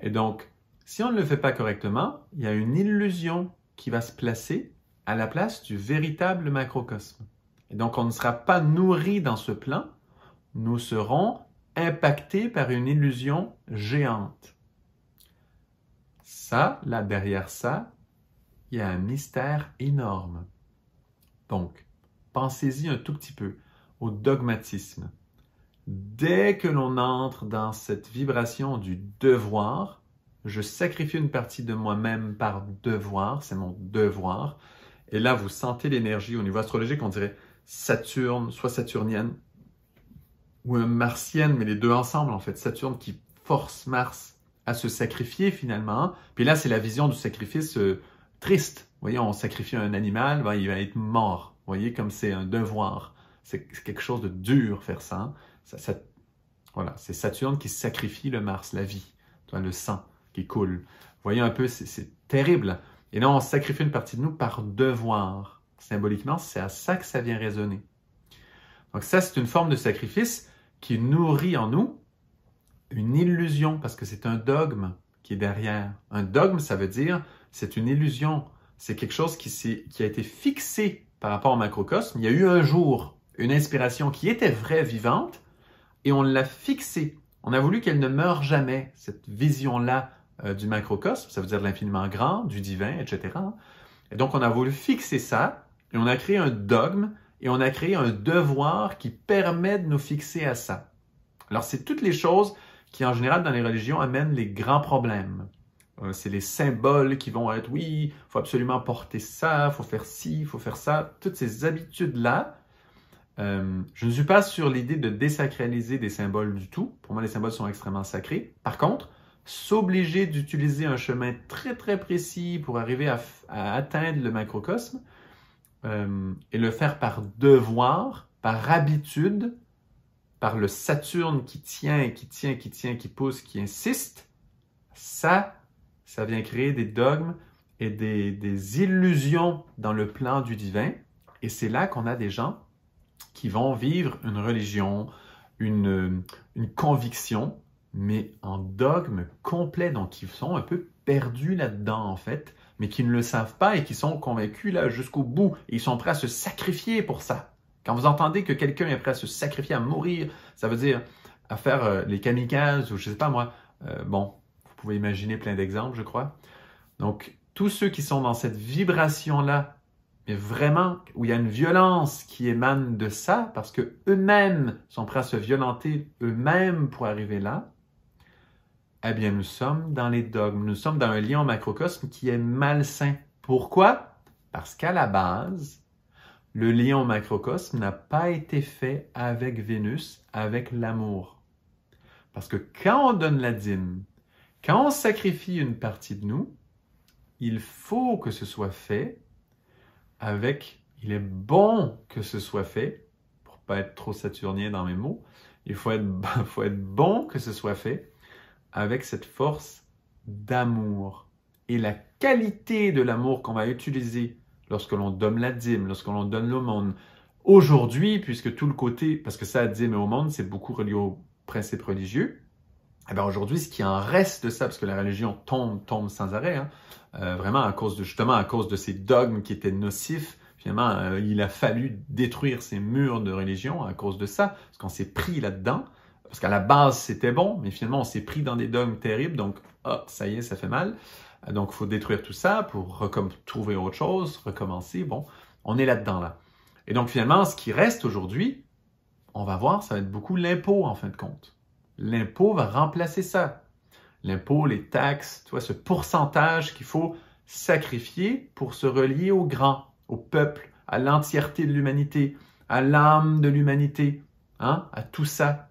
Et donc, si on ne le fait pas correctement, il y a une illusion qui va se placer à la place du véritable macrocosme. Et donc on ne sera pas nourri dans ce plan, nous serons impactés par une illusion géante. Ça, là derrière ça, il y a un mystère énorme. Donc, pensez-y un tout petit peu au dogmatisme. Dès que l'on entre dans cette vibration du devoir, je sacrifie une partie de moi-même par devoir, c'est mon devoir. Et là, vous sentez l'énergie au niveau astrologique, on dirait Saturne, soit saturnienne ou martienne, mais les deux ensemble en fait. Saturne qui force Mars à se sacrifier finalement. Puis là, c'est la vision du sacrifice euh, triste. Vous voyez, on sacrifie un animal, ben, il va être mort. Vous voyez, comme c'est un devoir. C'est quelque chose de dur faire hein. ça. ça voilà, c'est Saturne qui sacrifie le Mars, la vie, le sang qui coule. Voyez un peu, c'est terrible. Et là, on sacrifie une partie de nous par devoir. Symboliquement, c'est à ça que ça vient résonner. Donc ça, c'est une forme de sacrifice qui nourrit en nous une illusion, parce que c'est un dogme qui est derrière. Un dogme, ça veut dire, c'est une illusion. C'est quelque chose qui, qui a été fixé par rapport au macrocosme. Il y a eu un jour une inspiration qui était vraie, vivante, et on l'a fixée. On a voulu qu'elle ne meure jamais, cette vision-là euh, du macrocosme, ça veut dire de l'infiniment grand, du divin, etc. Et donc, on a voulu fixer ça et on a créé un dogme et on a créé un devoir qui permet de nous fixer à ça. Alors, c'est toutes les choses qui, en général, dans les religions, amènent les grands problèmes. Euh, c'est les symboles qui vont être, oui, il faut absolument porter ça, faut faire ci, faut faire ça. Toutes ces habitudes-là, euh, je ne suis pas sur l'idée de désacraliser des symboles du tout. Pour moi, les symboles sont extrêmement sacrés. Par contre, s'obliger d'utiliser un chemin très très précis pour arriver à, atteindre le macrocosme euh, et le faire par devoir, par habitude, par le Saturne qui tient, qui tient, qui tient, qui pousse, qui insiste, ça, ça vient créer des dogmes et des, illusions dans le plan du divin. Et c'est là qu'on a des gens qui vont vivre une religion, une conviction, mais en dogme complet, donc ils sont un peu perdus là-dedans en fait, mais qui ne le savent pas et qui sont convaincus là jusqu'au bout. ils sont prêts à se sacrifier pour ça. Quand vous entendez que quelqu'un est prêt à se sacrifier, à mourir, ça veut dire à faire euh, les kamikazes ou je ne sais pas moi. Euh, bon, vous pouvez imaginer plein d'exemples, je crois. Donc, tous ceux qui sont dans cette vibration-là, mais vraiment où il y a une violence qui émane de ça, parce que eux-mêmes sont prêts à se violenter eux-mêmes pour arriver là, eh bien, nous sommes dans les dogmes, nous sommes dans un lion macrocosme qui est malsain. Pourquoi? Parce qu'à la base, le lion macrocosme n'a pas été fait avec Vénus, avec l'amour. Parce que quand on donne la dîme, quand on sacrifie une partie de nous, il faut que ce soit fait avec, il est bon que ce soit fait, pour pas être trop saturnien dans mes mots, il faut être, (laughs) faut être bon que ce soit fait avec cette force d'amour. Et la qualité de l'amour qu'on va utiliser lorsque l'on donne la dîme, lorsque l'on donne l'aumône, aujourd'hui, puisque tout le côté, parce que ça, dîme et monde c'est beaucoup relié au principe religieux, eh aujourd'hui, ce qui en reste de ça, parce que la religion tombe, tombe sans arrêt, hein, euh, vraiment à cause de, justement à cause de ces dogmes qui étaient nocifs, finalement, euh, il a fallu détruire ces murs de religion à cause de ça, parce qu'on s'est pris là-dedans. Parce qu'à la base, c'était bon, mais finalement, on s'est pris dans des dogmes terribles, donc, ah, ça y est, ça fait mal. Donc, il faut détruire tout ça pour trouver autre chose, recommencer. Bon, on est là-dedans, là. Et donc, finalement, ce qui reste aujourd'hui, on va voir, ça va être beaucoup l'impôt, en fin de compte. L'impôt va remplacer ça. L'impôt, les taxes, tu vois, ce pourcentage qu'il faut sacrifier pour se relier au grand, au peuple, à l'entièreté de l'humanité, à l'âme de l'humanité, hein, à tout ça.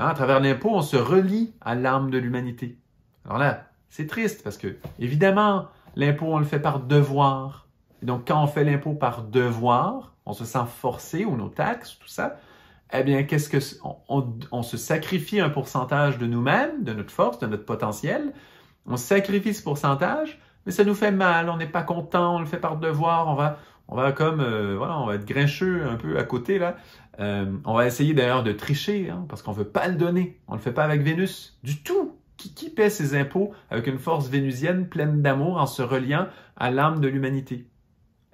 Hein, à travers l'impôt, on se relie à l'âme de l'humanité. Alors là, c'est triste parce que, évidemment, l'impôt, on le fait par devoir. donc, quand on fait l'impôt par devoir, on se sent forcé, ou nos taxes, tout ça, eh bien, qu'est-ce que on, se sacrifie un pourcentage de nous-mêmes, de notre force, de notre potentiel. On sacrifie ce pourcentage, mais ça nous fait mal. On n'est pas content. On le fait par devoir. On va, on va comme, euh, voilà, on va être grincheux un peu à côté là. Euh, on va essayer d'ailleurs de tricher, hein, parce qu'on ne veut pas le donner. On ne le fait pas avec Vénus du tout. Qui, paie ses impôts avec une force vénusienne pleine d'amour en se reliant à l'âme de l'humanité?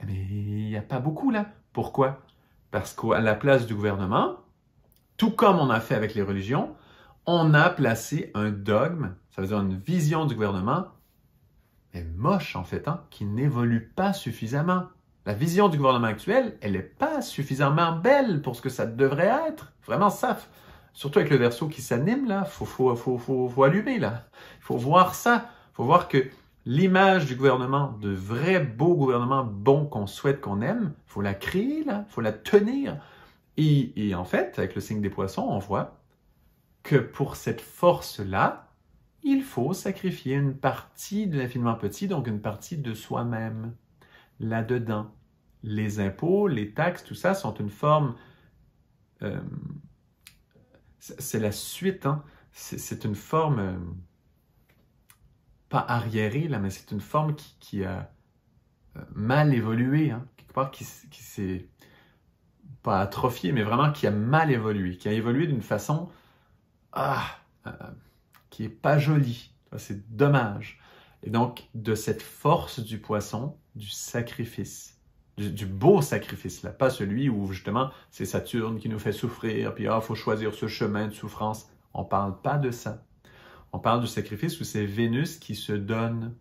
Mais eh il n'y a pas beaucoup là. Pourquoi? Parce qu'à la place du gouvernement, tout comme on a fait avec les religions, on a placé un dogme, ça veut dire une vision du gouvernement, mais moche en fait, hein, qui n'évolue pas suffisamment. La vision du gouvernement actuel, elle n'est pas suffisamment belle pour ce que ça devrait être. Vraiment, ça, surtout avec le verso qui s'anime, là, faut, faut, faut, faut, allumer, là. Il faut voir ça. faut voir que l'image du gouvernement, de vrai beau gouvernement bon qu'on souhaite, qu'on aime, faut la créer, là, faut la tenir. Et, et en fait, avec le signe des poissons, on voit que pour cette force-là, il faut sacrifier une partie de l'infiniment petit, donc une partie de soi-même, là-dedans les impôts, les taxes, tout ça sont une forme... Euh, c'est la suite, hein. c'est une forme, euh, pas arriérée, là, mais c'est une forme qui, a euh, mal évolué, hein. quelque part qui, s'est pas atrophiée, mais vraiment qui a mal évolué, qui a évolué d'une façon ah, qui est pas jolie. C'est dommage. Et donc, de cette force du poisson, du sacrifice, du, beau sacrifice-là, pas celui où justement c'est Saturne qui nous fait souffrir, puis ah, faut choisir ce chemin de souffrance. On ne parle pas de ça. On parle du sacrifice où c'est Vénus qui se donne,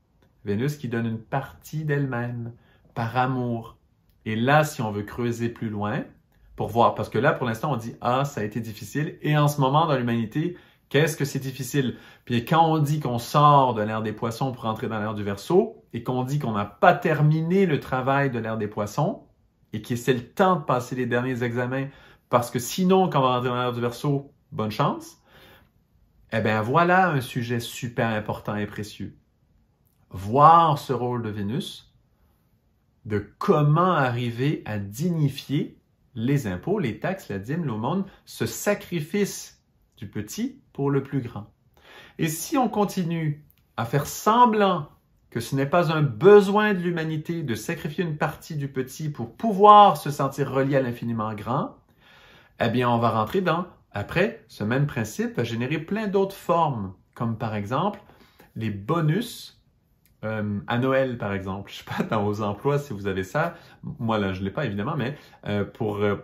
Vénus qui donne une partie d'elle-même par amour. Et là, si on veut creuser plus loin, pour voir, parce que là, pour l'instant, on dit, ah, ça a été difficile, et en ce moment, dans l'humanité, qu'est-ce que c'est difficile? Puis quand on dit qu'on sort de l'ère des poissons pour entrer dans l'ère du verso, et qu'on dit qu'on n'a pas terminé le travail de l'ère des poissons et qu'il c'est le temps de passer les derniers examens parce que sinon, quand on va rentrer dans l'ère du verso, bonne chance, eh bien voilà un sujet super important et précieux. Voir ce rôle de Vénus, de comment arriver à dignifier les impôts, les taxes, la dîme, l'aumône, ce sacrifice du petit pour le plus grand. Et si on continue à faire semblant que ce n'est pas un besoin de l'humanité de sacrifier une partie du petit pour pouvoir se sentir relié à l'infiniment grand, eh bien, on va rentrer dans, après, ce même principe va générer plein d'autres formes, comme par exemple les bonus euh, à Noël, par exemple. Je ne sais pas dans vos emplois si vous avez ça. Moi, là, je ne l'ai pas, évidemment, mais euh, pour, euh,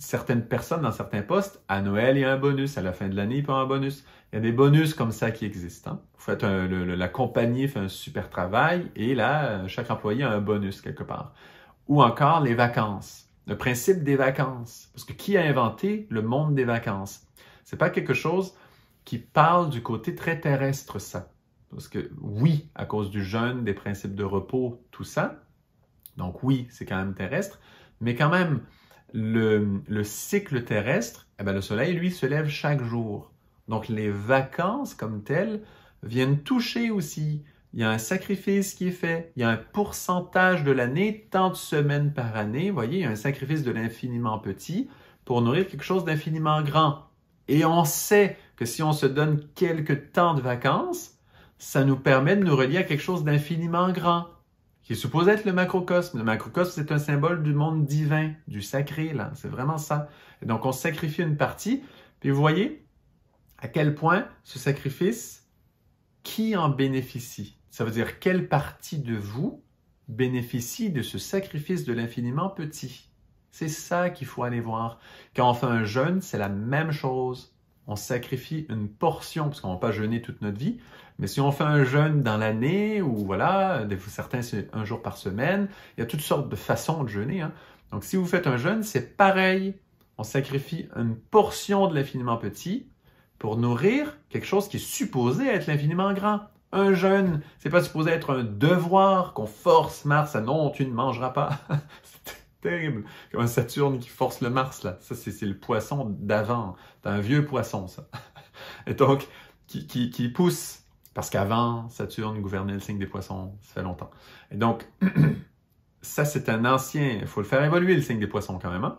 certaines personnes dans certains postes, à Noël, il y a un bonus, à la fin de l'année, il y avoir un bonus. Il y a des bonus comme ça qui existent. Hein? Vous la compagnie fait un super travail et là, euh, chaque employé a un bonus quelque part. Ou encore les vacances. Le principe des vacances. Parce que qui a inventé le monde des vacances? C'est pas quelque chose qui parle du côté très terrestre, ça. Parce que oui, à cause du jeûne, des principes de repos, tout ça. Donc oui, c'est quand même terrestre. Mais quand même, le, cycle terrestre, eh ben, le Soleil, lui, se lève chaque jour. Donc les vacances comme telles viennent toucher aussi. Il y a un sacrifice qui est fait, il y a un pourcentage de l'année, tant de semaines par année, vous voyez, il y a un sacrifice de l'infiniment petit pour nourrir quelque chose d'infiniment grand. Et on sait que si on se donne quelques temps de vacances, ça nous permet de nous relier à quelque chose d'infiniment grand qui est être le macrocosme. Le macrocosme, c'est un symbole du monde divin, du sacré, là. C'est vraiment ça. donc, on sacrifie une partie. Puis vous voyez à quel point ce sacrifice, qui en bénéficie Ça veut dire quelle partie de vous bénéficie de ce sacrifice de l'infiniment petit. C'est ça qu'il faut aller voir. Quand on fait un jeûne, c'est la même chose on sacrifie une portion, parce qu'on va pas jeûner toute notre vie, mais si on fait un jeûne dans l'année, ou voilà, certains c'est un jour par semaine, il y a toutes sortes de façons de jeûner. Hein. Donc si vous faites un jeûne, c'est pareil. On sacrifie une portion de l'infiniment petit pour nourrir quelque chose qui est supposé être l'infiniment grand. Un jeûne, c'est pas supposé être un devoir qu'on force Mars à non, tu ne mangeras pas. (laughs) terrible. Comme un Saturne qui force le Mars, là. Ça, c'est le poisson d'avant. C'est un vieux poisson, ça. (laughs) Et donc, qui, pousse, parce qu'avant, Saturne gouvernait le signe des poissons, ça fait longtemps. Et donc, (clears throat) ça, c'est un ancien. Il faut le faire évoluer, le signe des poissons, quand même. Hein.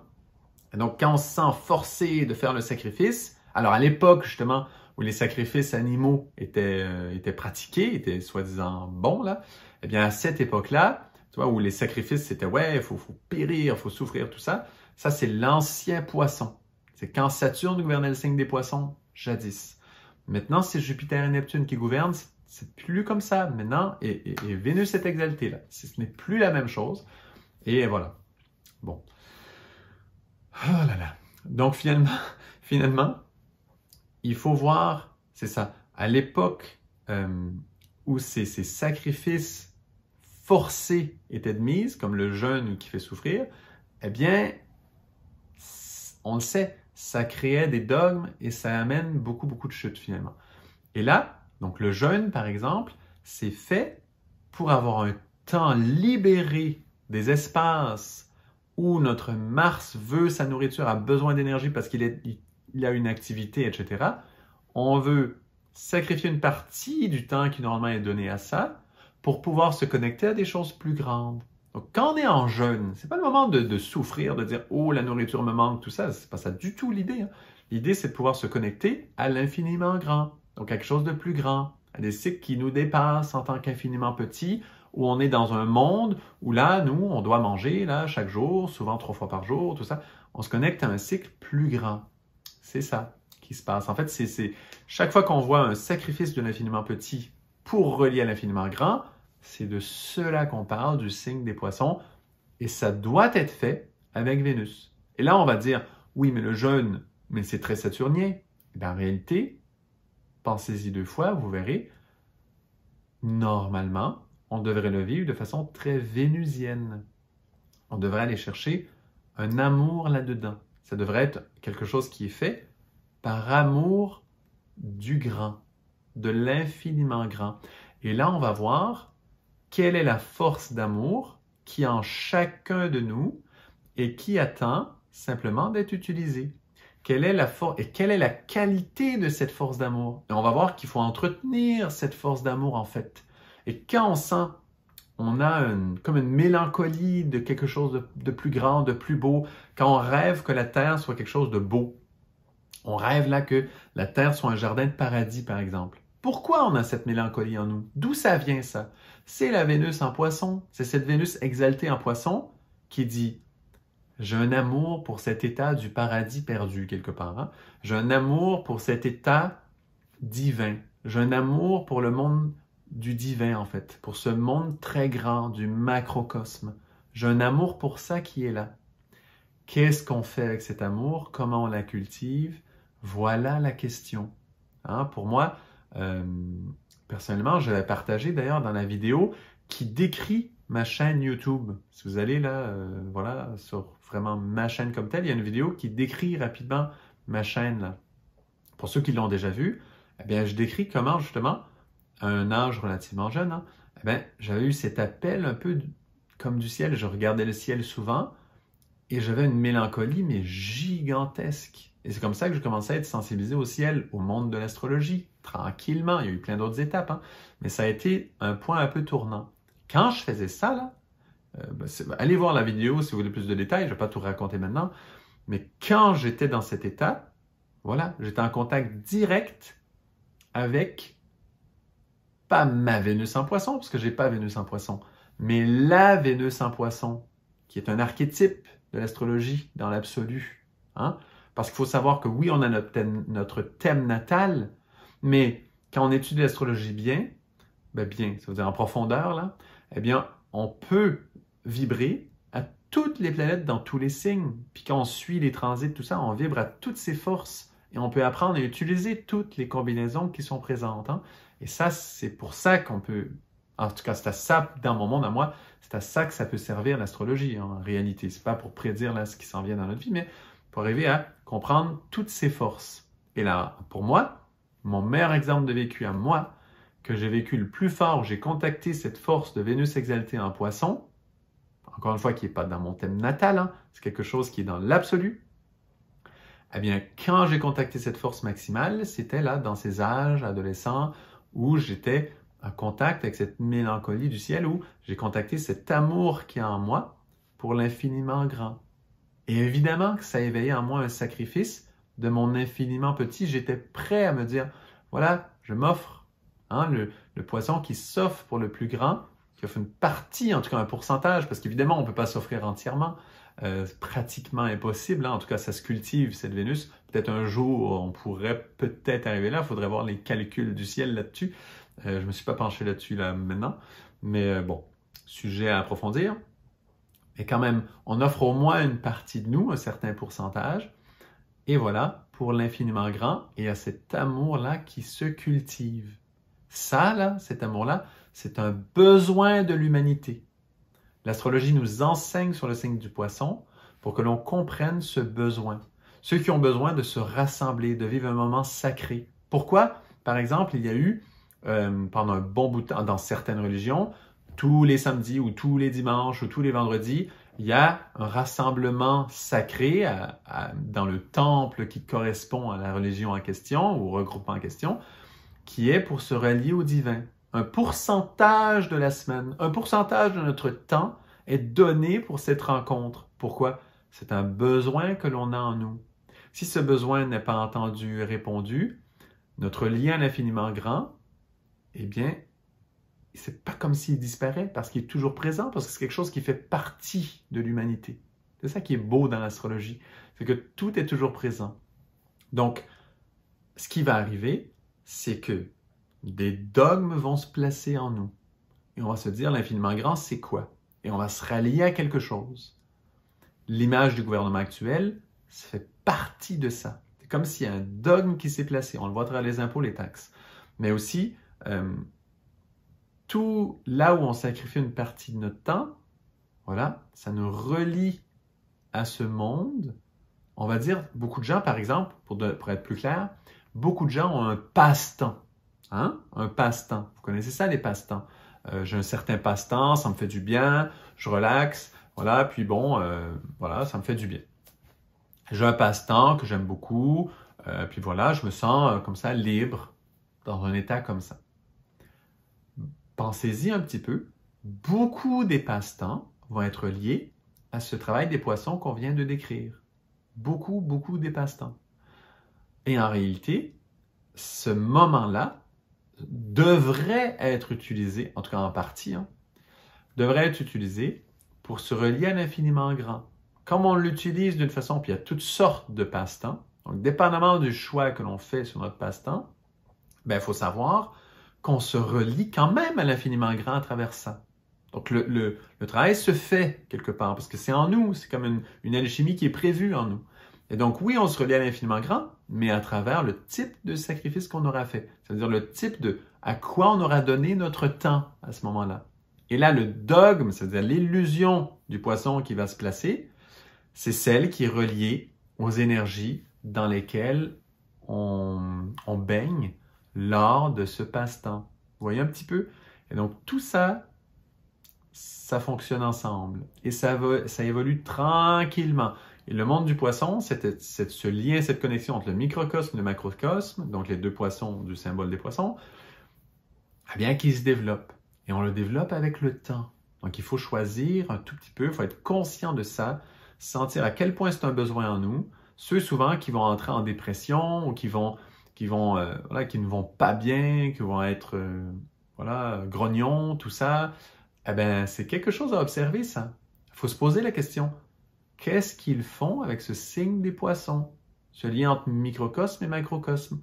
Et donc, quand on se sent forcé de faire le sacrifice, alors à l'époque, justement, où les sacrifices animaux étaient, euh, étaient pratiqués, étaient soi-disant bons, là, eh bien, à cette époque-là, tu vois, où les sacrifices, c'était ouais, il faut, faut périr, il faut souffrir, tout ça. Ça, c'est l'ancien poisson. C'est quand Saturne gouvernait le signe des poissons, jadis. Maintenant, c'est Jupiter et Neptune qui gouvernent, c'est plus comme ça. Maintenant, et, et, Vénus est exaltée, là. Ce n'est plus la même chose. Et voilà. Bon. Oh là là. Donc, finalement, (laughs) finalement il faut voir, c'est ça, à l'époque euh, où ces, ces sacrifices forcée est admise, comme le jeûne qui fait souffrir, eh bien, on le sait, ça créait des dogmes et ça amène beaucoup, beaucoup de chutes finalement. Et là, donc le jeûne, par exemple, c'est fait pour avoir un temps libéré des espaces où notre Mars veut sa nourriture, a besoin d'énergie parce qu'il a une activité, etc. On veut sacrifier une partie du temps qui normalement est donné à ça pour pouvoir se connecter à des choses plus grandes. Donc, quand on est en jeûne, c'est pas le moment de, souffrir, de dire oh la nourriture me manque, tout ça. C'est pas ça du tout l'idée. Hein. L'idée, c'est de pouvoir se connecter à l'infiniment grand, donc quelque chose de plus grand, à des cycles qui nous dépassent en tant qu'infiniment petit, où on est dans un monde où là, nous, on doit manger là chaque jour, souvent trois fois par jour, tout ça. On se connecte à un cycle plus grand. C'est ça qui se passe. En fait, c'est chaque fois qu'on voit un sacrifice de l'infiniment petit pour relier à l'infiniment grand, c'est de cela qu'on parle, du signe des poissons, et ça doit être fait avec Vénus. Et là, on va dire, oui, mais le jeûne, mais c'est très saturnien. Eh en réalité, pensez-y deux fois, vous verrez, normalement, on devrait le vivre de façon très vénusienne. On devrait aller chercher un amour là-dedans. Ça devrait être quelque chose qui est fait par amour du grand, de l'infiniment grand. Et là, on va voir quelle est la force d'amour qui est en chacun de nous et qui attend simplement d'être utilisée. Quelle est la force et quelle est la qualité de cette force d'amour Et on va voir qu'il faut entretenir cette force d'amour en fait. Et quand on sent on a comme une mélancolie de quelque chose de, de, plus grand, de plus beau, quand on rêve que la Terre soit quelque chose de beau. On rêve là que la Terre soit un jardin de paradis, par exemple. Pourquoi on a cette mélancolie en nous? D'où ça vient ça? C'est la Vénus en poisson, c'est cette Vénus exaltée en poisson qui dit j'ai un amour pour cet état du paradis perdu quelque part. Hein. J'ai un amour pour cet état divin. J'ai un amour pour le monde du divin en fait, pour ce monde très grand du macrocosme. J'ai un amour pour ça qui est là. Qu'est-ce qu'on fait avec cet amour Comment on la cultive Voilà la question. Hein. Pour moi, euh, personnellement, je j'avais partagé d'ailleurs dans la vidéo qui décrit ma chaîne YouTube. Si vous allez là, euh, voilà, sur vraiment ma chaîne comme telle, il y a une vidéo qui décrit rapidement ma chaîne. Pour ceux qui l'ont déjà vue, eh bien, je décris comment justement, à un âge relativement jeune, hein, eh bien, j'avais eu cet appel un peu comme du ciel. Je regardais le ciel souvent et j'avais une mélancolie, mais gigantesque. Et c'est comme ça que je commençais à être sensibilisé au ciel, au monde de l'astrologie, tranquillement. Il y a eu plein d'autres étapes, hein. mais ça a été un point un peu tournant. Quand je faisais ça, là, euh, ben, allez voir la vidéo si vous voulez plus de détails, je ne vais pas tout raconter maintenant, mais quand j'étais dans cet état, voilà, j'étais en contact direct avec pas ma Vénus en poisson, parce que j'ai pas Vénus en poisson, mais la Vénus en poisson, qui est un archétype de l'astrologie dans l'absolu. Hein. Parce qu'il faut savoir que oui, on a notre thème natal, mais quand on étudie l'astrologie bien, ben bien, ça veut dire en profondeur, là, eh bien, on peut vibrer à toutes les planètes dans tous les signes. Puis quand on suit les transits, tout ça, on vibre à toutes ses forces et on peut apprendre à utiliser toutes les combinaisons qui sont présentes. Hein. Et ça, c'est pour ça qu'on peut, en tout cas, c'est à ça, dans mon monde, à moi, c'est à ça que ça peut servir l'astrologie en réalité. C'est pas pour prédire là, ce qui s'en vient dans notre vie, mais pour arriver à comprendre toutes ses forces. Et là, pour moi, mon meilleur exemple de vécu à moi, que j'ai vécu le plus fort, où j'ai contacté cette force de Vénus exaltée en poisson, encore une fois, qui n'est pas dans mon thème natal, hein, c'est quelque chose qui est dans l'absolu, eh bien, quand j'ai contacté cette force maximale, c'était là, dans ces âges adolescents, où j'étais en contact avec cette mélancolie du ciel, où j'ai contacté cet amour qui a en moi pour l'infiniment grand. Et évidemment que ça a éveillé en moi un sacrifice de mon infiniment petit, j'étais prêt à me dire, voilà, je m'offre. Hein, le, poisson qui s'offre pour le plus grand, qui offre une partie, en tout cas un pourcentage, parce qu'évidemment, on ne peut pas s'offrir entièrement. Euh, pratiquement impossible. Hein. En tout cas, ça se cultive, cette Vénus. Peut-être un jour, on pourrait peut-être arriver là. Il faudrait voir les calculs du ciel là-dessus. Euh, je ne me suis pas penché là-dessus là maintenant. Mais euh, bon, sujet à approfondir. Mais quand même, on offre au moins une partie de nous, un certain pourcentage. Et voilà pour l'infiniment grand et à cet amour-là qui se cultive. Ça, là, cet amour-là, c'est un besoin de l'humanité. L'astrologie nous enseigne sur le signe du poisson pour que l'on comprenne ce besoin. Ceux qui ont besoin de se rassembler, de vivre un moment sacré. Pourquoi? Par exemple, il y a eu, euh, pendant un bon bout de temps, dans certaines religions, tous les samedis ou tous les dimanches ou tous les vendredis, il y a un rassemblement sacré dans le temple qui correspond à la religion en question ou au regroupement en question, qui est pour se relier au divin. Un pourcentage de la semaine, un pourcentage de notre temps est donné pour cette rencontre. Pourquoi? C'est un besoin que l'on a en nous. Si ce besoin n'est pas entendu et répondu, notre lien infiniment grand, eh bien, c'est pas comme s'il disparaît parce qu'il est toujours présent, parce que c'est quelque chose qui fait partie de l'humanité. C'est ça qui est beau dans l'astrologie, c'est que tout est toujours présent. Donc, ce qui va arriver, c'est que des dogmes vont se placer en nous. Et on va se dire, l'infiniment grand, c'est quoi? Et on va se rallier à quelque chose. L'image du gouvernement actuel, ça fait partie de ça. C'est comme s'il y a un dogme qui s'est placé. On le voit très les impôts, les taxes. Mais aussi, euh, tout là où on sacrifie une partie de notre temps, voilà, ça nous relie à ce monde. On va dire, beaucoup de gens, par exemple, pour, être plus clair, beaucoup de gens ont un passe-temps. Hein? Un passe-temps. Vous connaissez ça, les passe-temps. Euh, j'ai un certain passe-temps, ça me fait du bien, je relaxe, voilà, puis bon, euh, voilà, ça me fait du bien. J'ai un passe-temps que j'aime beaucoup, euh, puis voilà, je me sens comme ça libre, dans un état comme ça pensez-y un petit peu, beaucoup des passe-temps vont être liés à ce travail des poissons qu'on vient de décrire. Beaucoup, beaucoup des passe-temps. Et en réalité, ce moment-là devrait être utilisé, en tout cas en partie, hein, devrait être utilisé pour se relier à l'infiniment grand. Comme on l'utilise d'une façon, puis il y a toutes sortes de passe-temps, donc dépendamment du choix que l'on fait sur notre passe-temps, il ben, faut savoir qu'on se relie quand même à l'infiniment grand à travers ça. Donc le, le, travail se fait quelque part, parce que c'est en nous, c'est comme une, une, alchimie qui est prévue en nous. Et donc oui, on se relie à l'infiniment grand, mais à travers le type de sacrifice qu'on aura fait, c'est-à-dire le type de à quoi on aura donné notre temps à ce moment-là. Et là, le dogme, c'est-à-dire l'illusion du poisson qui va se placer, c'est celle qui est reliée aux énergies dans lesquelles on, on baigne l'art de ce passe-temps. Vous voyez un petit peu? Et donc, tout ça, ça fonctionne ensemble. Et ça, ça évolue tranquillement. Et le monde du poisson, c'est ce lien, cette connexion entre le microcosme et le macrocosme, donc les deux poissons du symbole des poissons, eh bien, qu'ils se développe. Et on le développe avec le temps. Donc, il faut choisir un tout petit peu, il faut être conscient de ça, sentir à quel point c'est un besoin en nous. Ceux souvent qui vont entrer en dépression ou qui vont qui vont euh, voilà, qui ne vont pas bien, qui vont être euh, voilà, grognons, tout ça, eh ben c'est quelque chose à observer ça. Il faut se poser la question qu'est-ce qu'ils font avec ce signe des poissons, ce lien entre microcosme et macrocosme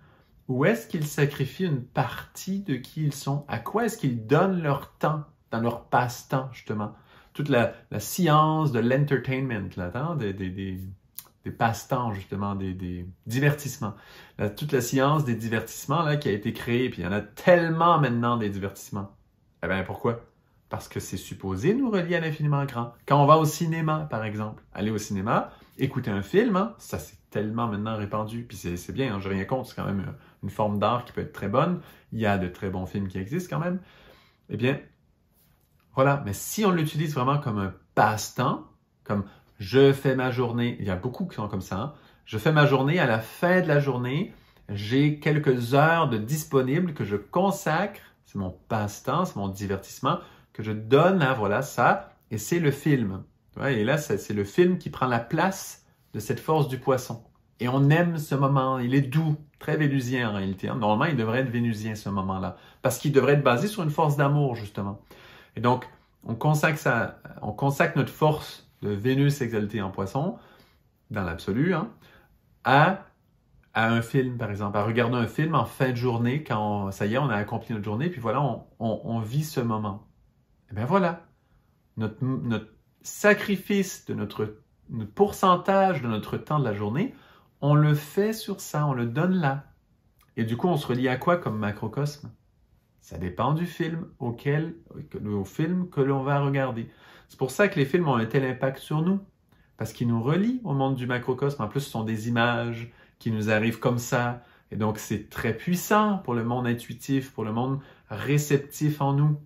Où est-ce qu'ils sacrifient une partie de qui ils sont À quoi est-ce qu'ils donnent leur temps dans leur passe-temps justement Toute la, la science de l'entertainment là, des, des des passe-temps, justement, des, des divertissements. toute la science des divertissements là, qui a été créée, puis il y en a tellement maintenant des divertissements. Eh bien, pourquoi? Parce que c'est supposé nous relier à l'infiniment grand. Quand on va au cinéma, par exemple, aller au cinéma, écouter un film, hein, ça c'est tellement maintenant répandu, puis c'est bien, hein, je rien contre, c'est quand même euh, une forme d'art qui peut être très bonne. Il y a de très bons films qui existent quand même. Eh bien, voilà, mais si on l'utilise vraiment comme un passe-temps, comme je fais ma journée, il y a beaucoup qui sont comme ça, hein. je fais ma journée, à la fin de la journée, j'ai quelques heures de disponibles que je consacre, c'est mon passe-temps, c'est mon divertissement, que je donne à, hein, voilà, ça, et c'est le film. Et là, c'est le film qui prend la place de cette force du poisson. Et on aime ce moment, il est doux, très vénusien en réalité. Hein. Normalement, il devrait être vénusien ce moment-là, parce qu'il devrait être basé sur une force d'amour, justement. Et donc, on consacre, ça, on consacre notre force de Vénus exaltée en poisson, dans l'absolu, hein, à, un film, par exemple, à regarder un film en fin de journée, quand ça y est, on a accompli notre journée, puis voilà, on, on, vit ce moment. Eh bien voilà, notre, notre sacrifice de notre, notre pourcentage de notre temps de la journée, on le fait sur ça, on le donne là. Et du coup, on se relie à quoi comme macrocosme Ça dépend du film auquel, au film que l'on va regarder. C'est pour ça que les films ont un tel impact sur nous, parce qu'ils nous relient au monde du macrocosme. En plus, ce sont des images qui nous arrivent comme ça. Et donc, c'est très puissant pour le monde intuitif, pour le monde réceptif en nous,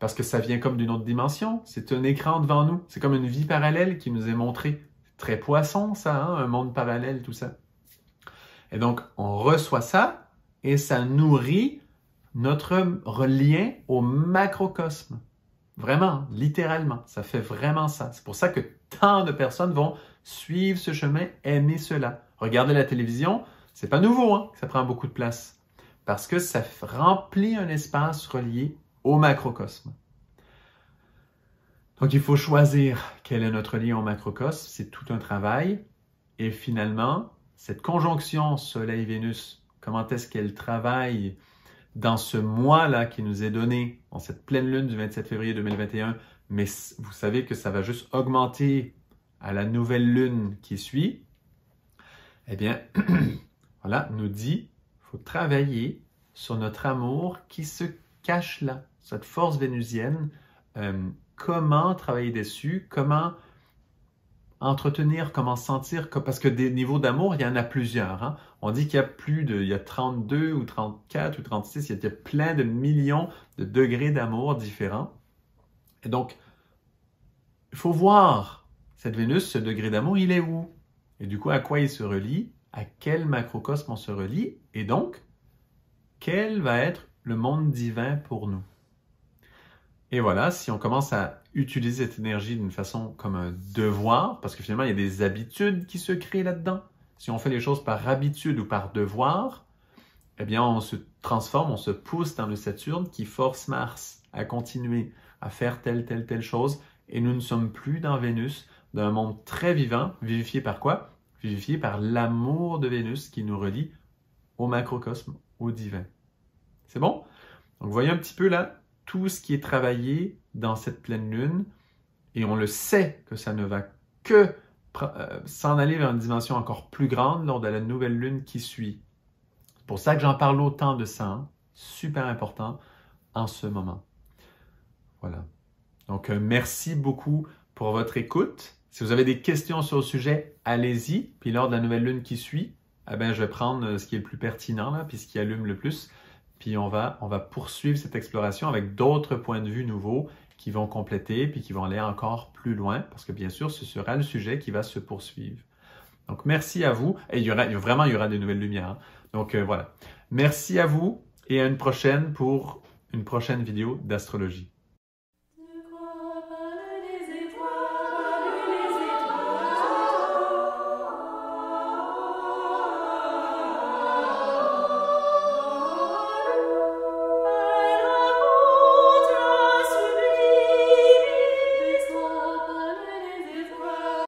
parce que ça vient comme d'une autre dimension. C'est un écran devant nous. C'est comme une vie parallèle qui nous est montrée. Très poisson, ça, hein, un monde parallèle, tout ça. Et donc, on reçoit ça et ça nourrit notre lien au macrocosme. Vraiment, littéralement, ça fait vraiment ça. C'est pour ça que tant de personnes vont suivre ce chemin, aimer cela. Regarder la télévision, c'est pas nouveau, hein, ça prend beaucoup de place. Parce que ça remplit un espace relié au macrocosme. Donc il faut choisir quel est notre lien au macrocosme, c'est tout un travail. Et finalement, cette conjonction Soleil-Vénus, comment est-ce qu'elle travaille dans ce mois-là qui nous est donné, en cette pleine lune du 27 février 2021, mais vous savez que ça va juste augmenter à la nouvelle lune qui suit, eh bien, (clears throat) voilà, nous dit, il faut travailler sur notre amour qui se cache là, cette force vénusienne. Euh, comment travailler dessus, comment entretenir, comment sentir, parce que des niveaux d'amour, il y en a plusieurs. Hein. On dit qu'il y a plus de, il y a 32 ou 34 ou 36, il y a plein de millions de degrés d'amour différents. Et donc, il faut voir cette Vénus, ce degré d'amour, il est où? Et du coup, à quoi il se relie? À quel macrocosme on se relie? Et donc, quel va être le monde divin pour nous? Et voilà, si on commence à utiliser cette énergie d'une façon comme un devoir, parce que finalement, il y a des habitudes qui se créent là-dedans. Si on fait les choses par habitude ou par devoir, eh bien, on se transforme, on se pousse dans le Saturne qui force Mars à continuer à faire telle, telle, telle chose. Et nous ne sommes plus dans Vénus, dans un monde très vivant, vivifié par quoi Vivifié par l'amour de Vénus qui nous relie au macrocosme, au divin. C'est bon Donc, voyez un petit peu là tout ce qui est travaillé dans cette pleine lune. Et on le sait que ça ne va que euh, s'en aller vers une dimension encore plus grande lors de la nouvelle lune qui suit. C'est pour ça que j'en parle autant de ça, super important en ce moment. Voilà. Donc, euh, merci beaucoup pour votre écoute. Si vous avez des questions sur le sujet, allez-y. Puis lors de la nouvelle lune qui suit, eh ben, je vais prendre euh, ce qui est le plus pertinent, là, puis ce qui allume le plus. Puis on va, on va poursuivre cette exploration avec d'autres points de vue nouveaux qui vont compléter, puis qui vont aller encore plus loin, parce que bien sûr, ce sera le sujet qui va se poursuivre. Donc, merci à vous. Et il y aura, vraiment, il y aura de nouvelles lumières. Hein. Donc, euh, voilà. Merci à vous et à une prochaine pour une prochaine vidéo d'astrologie.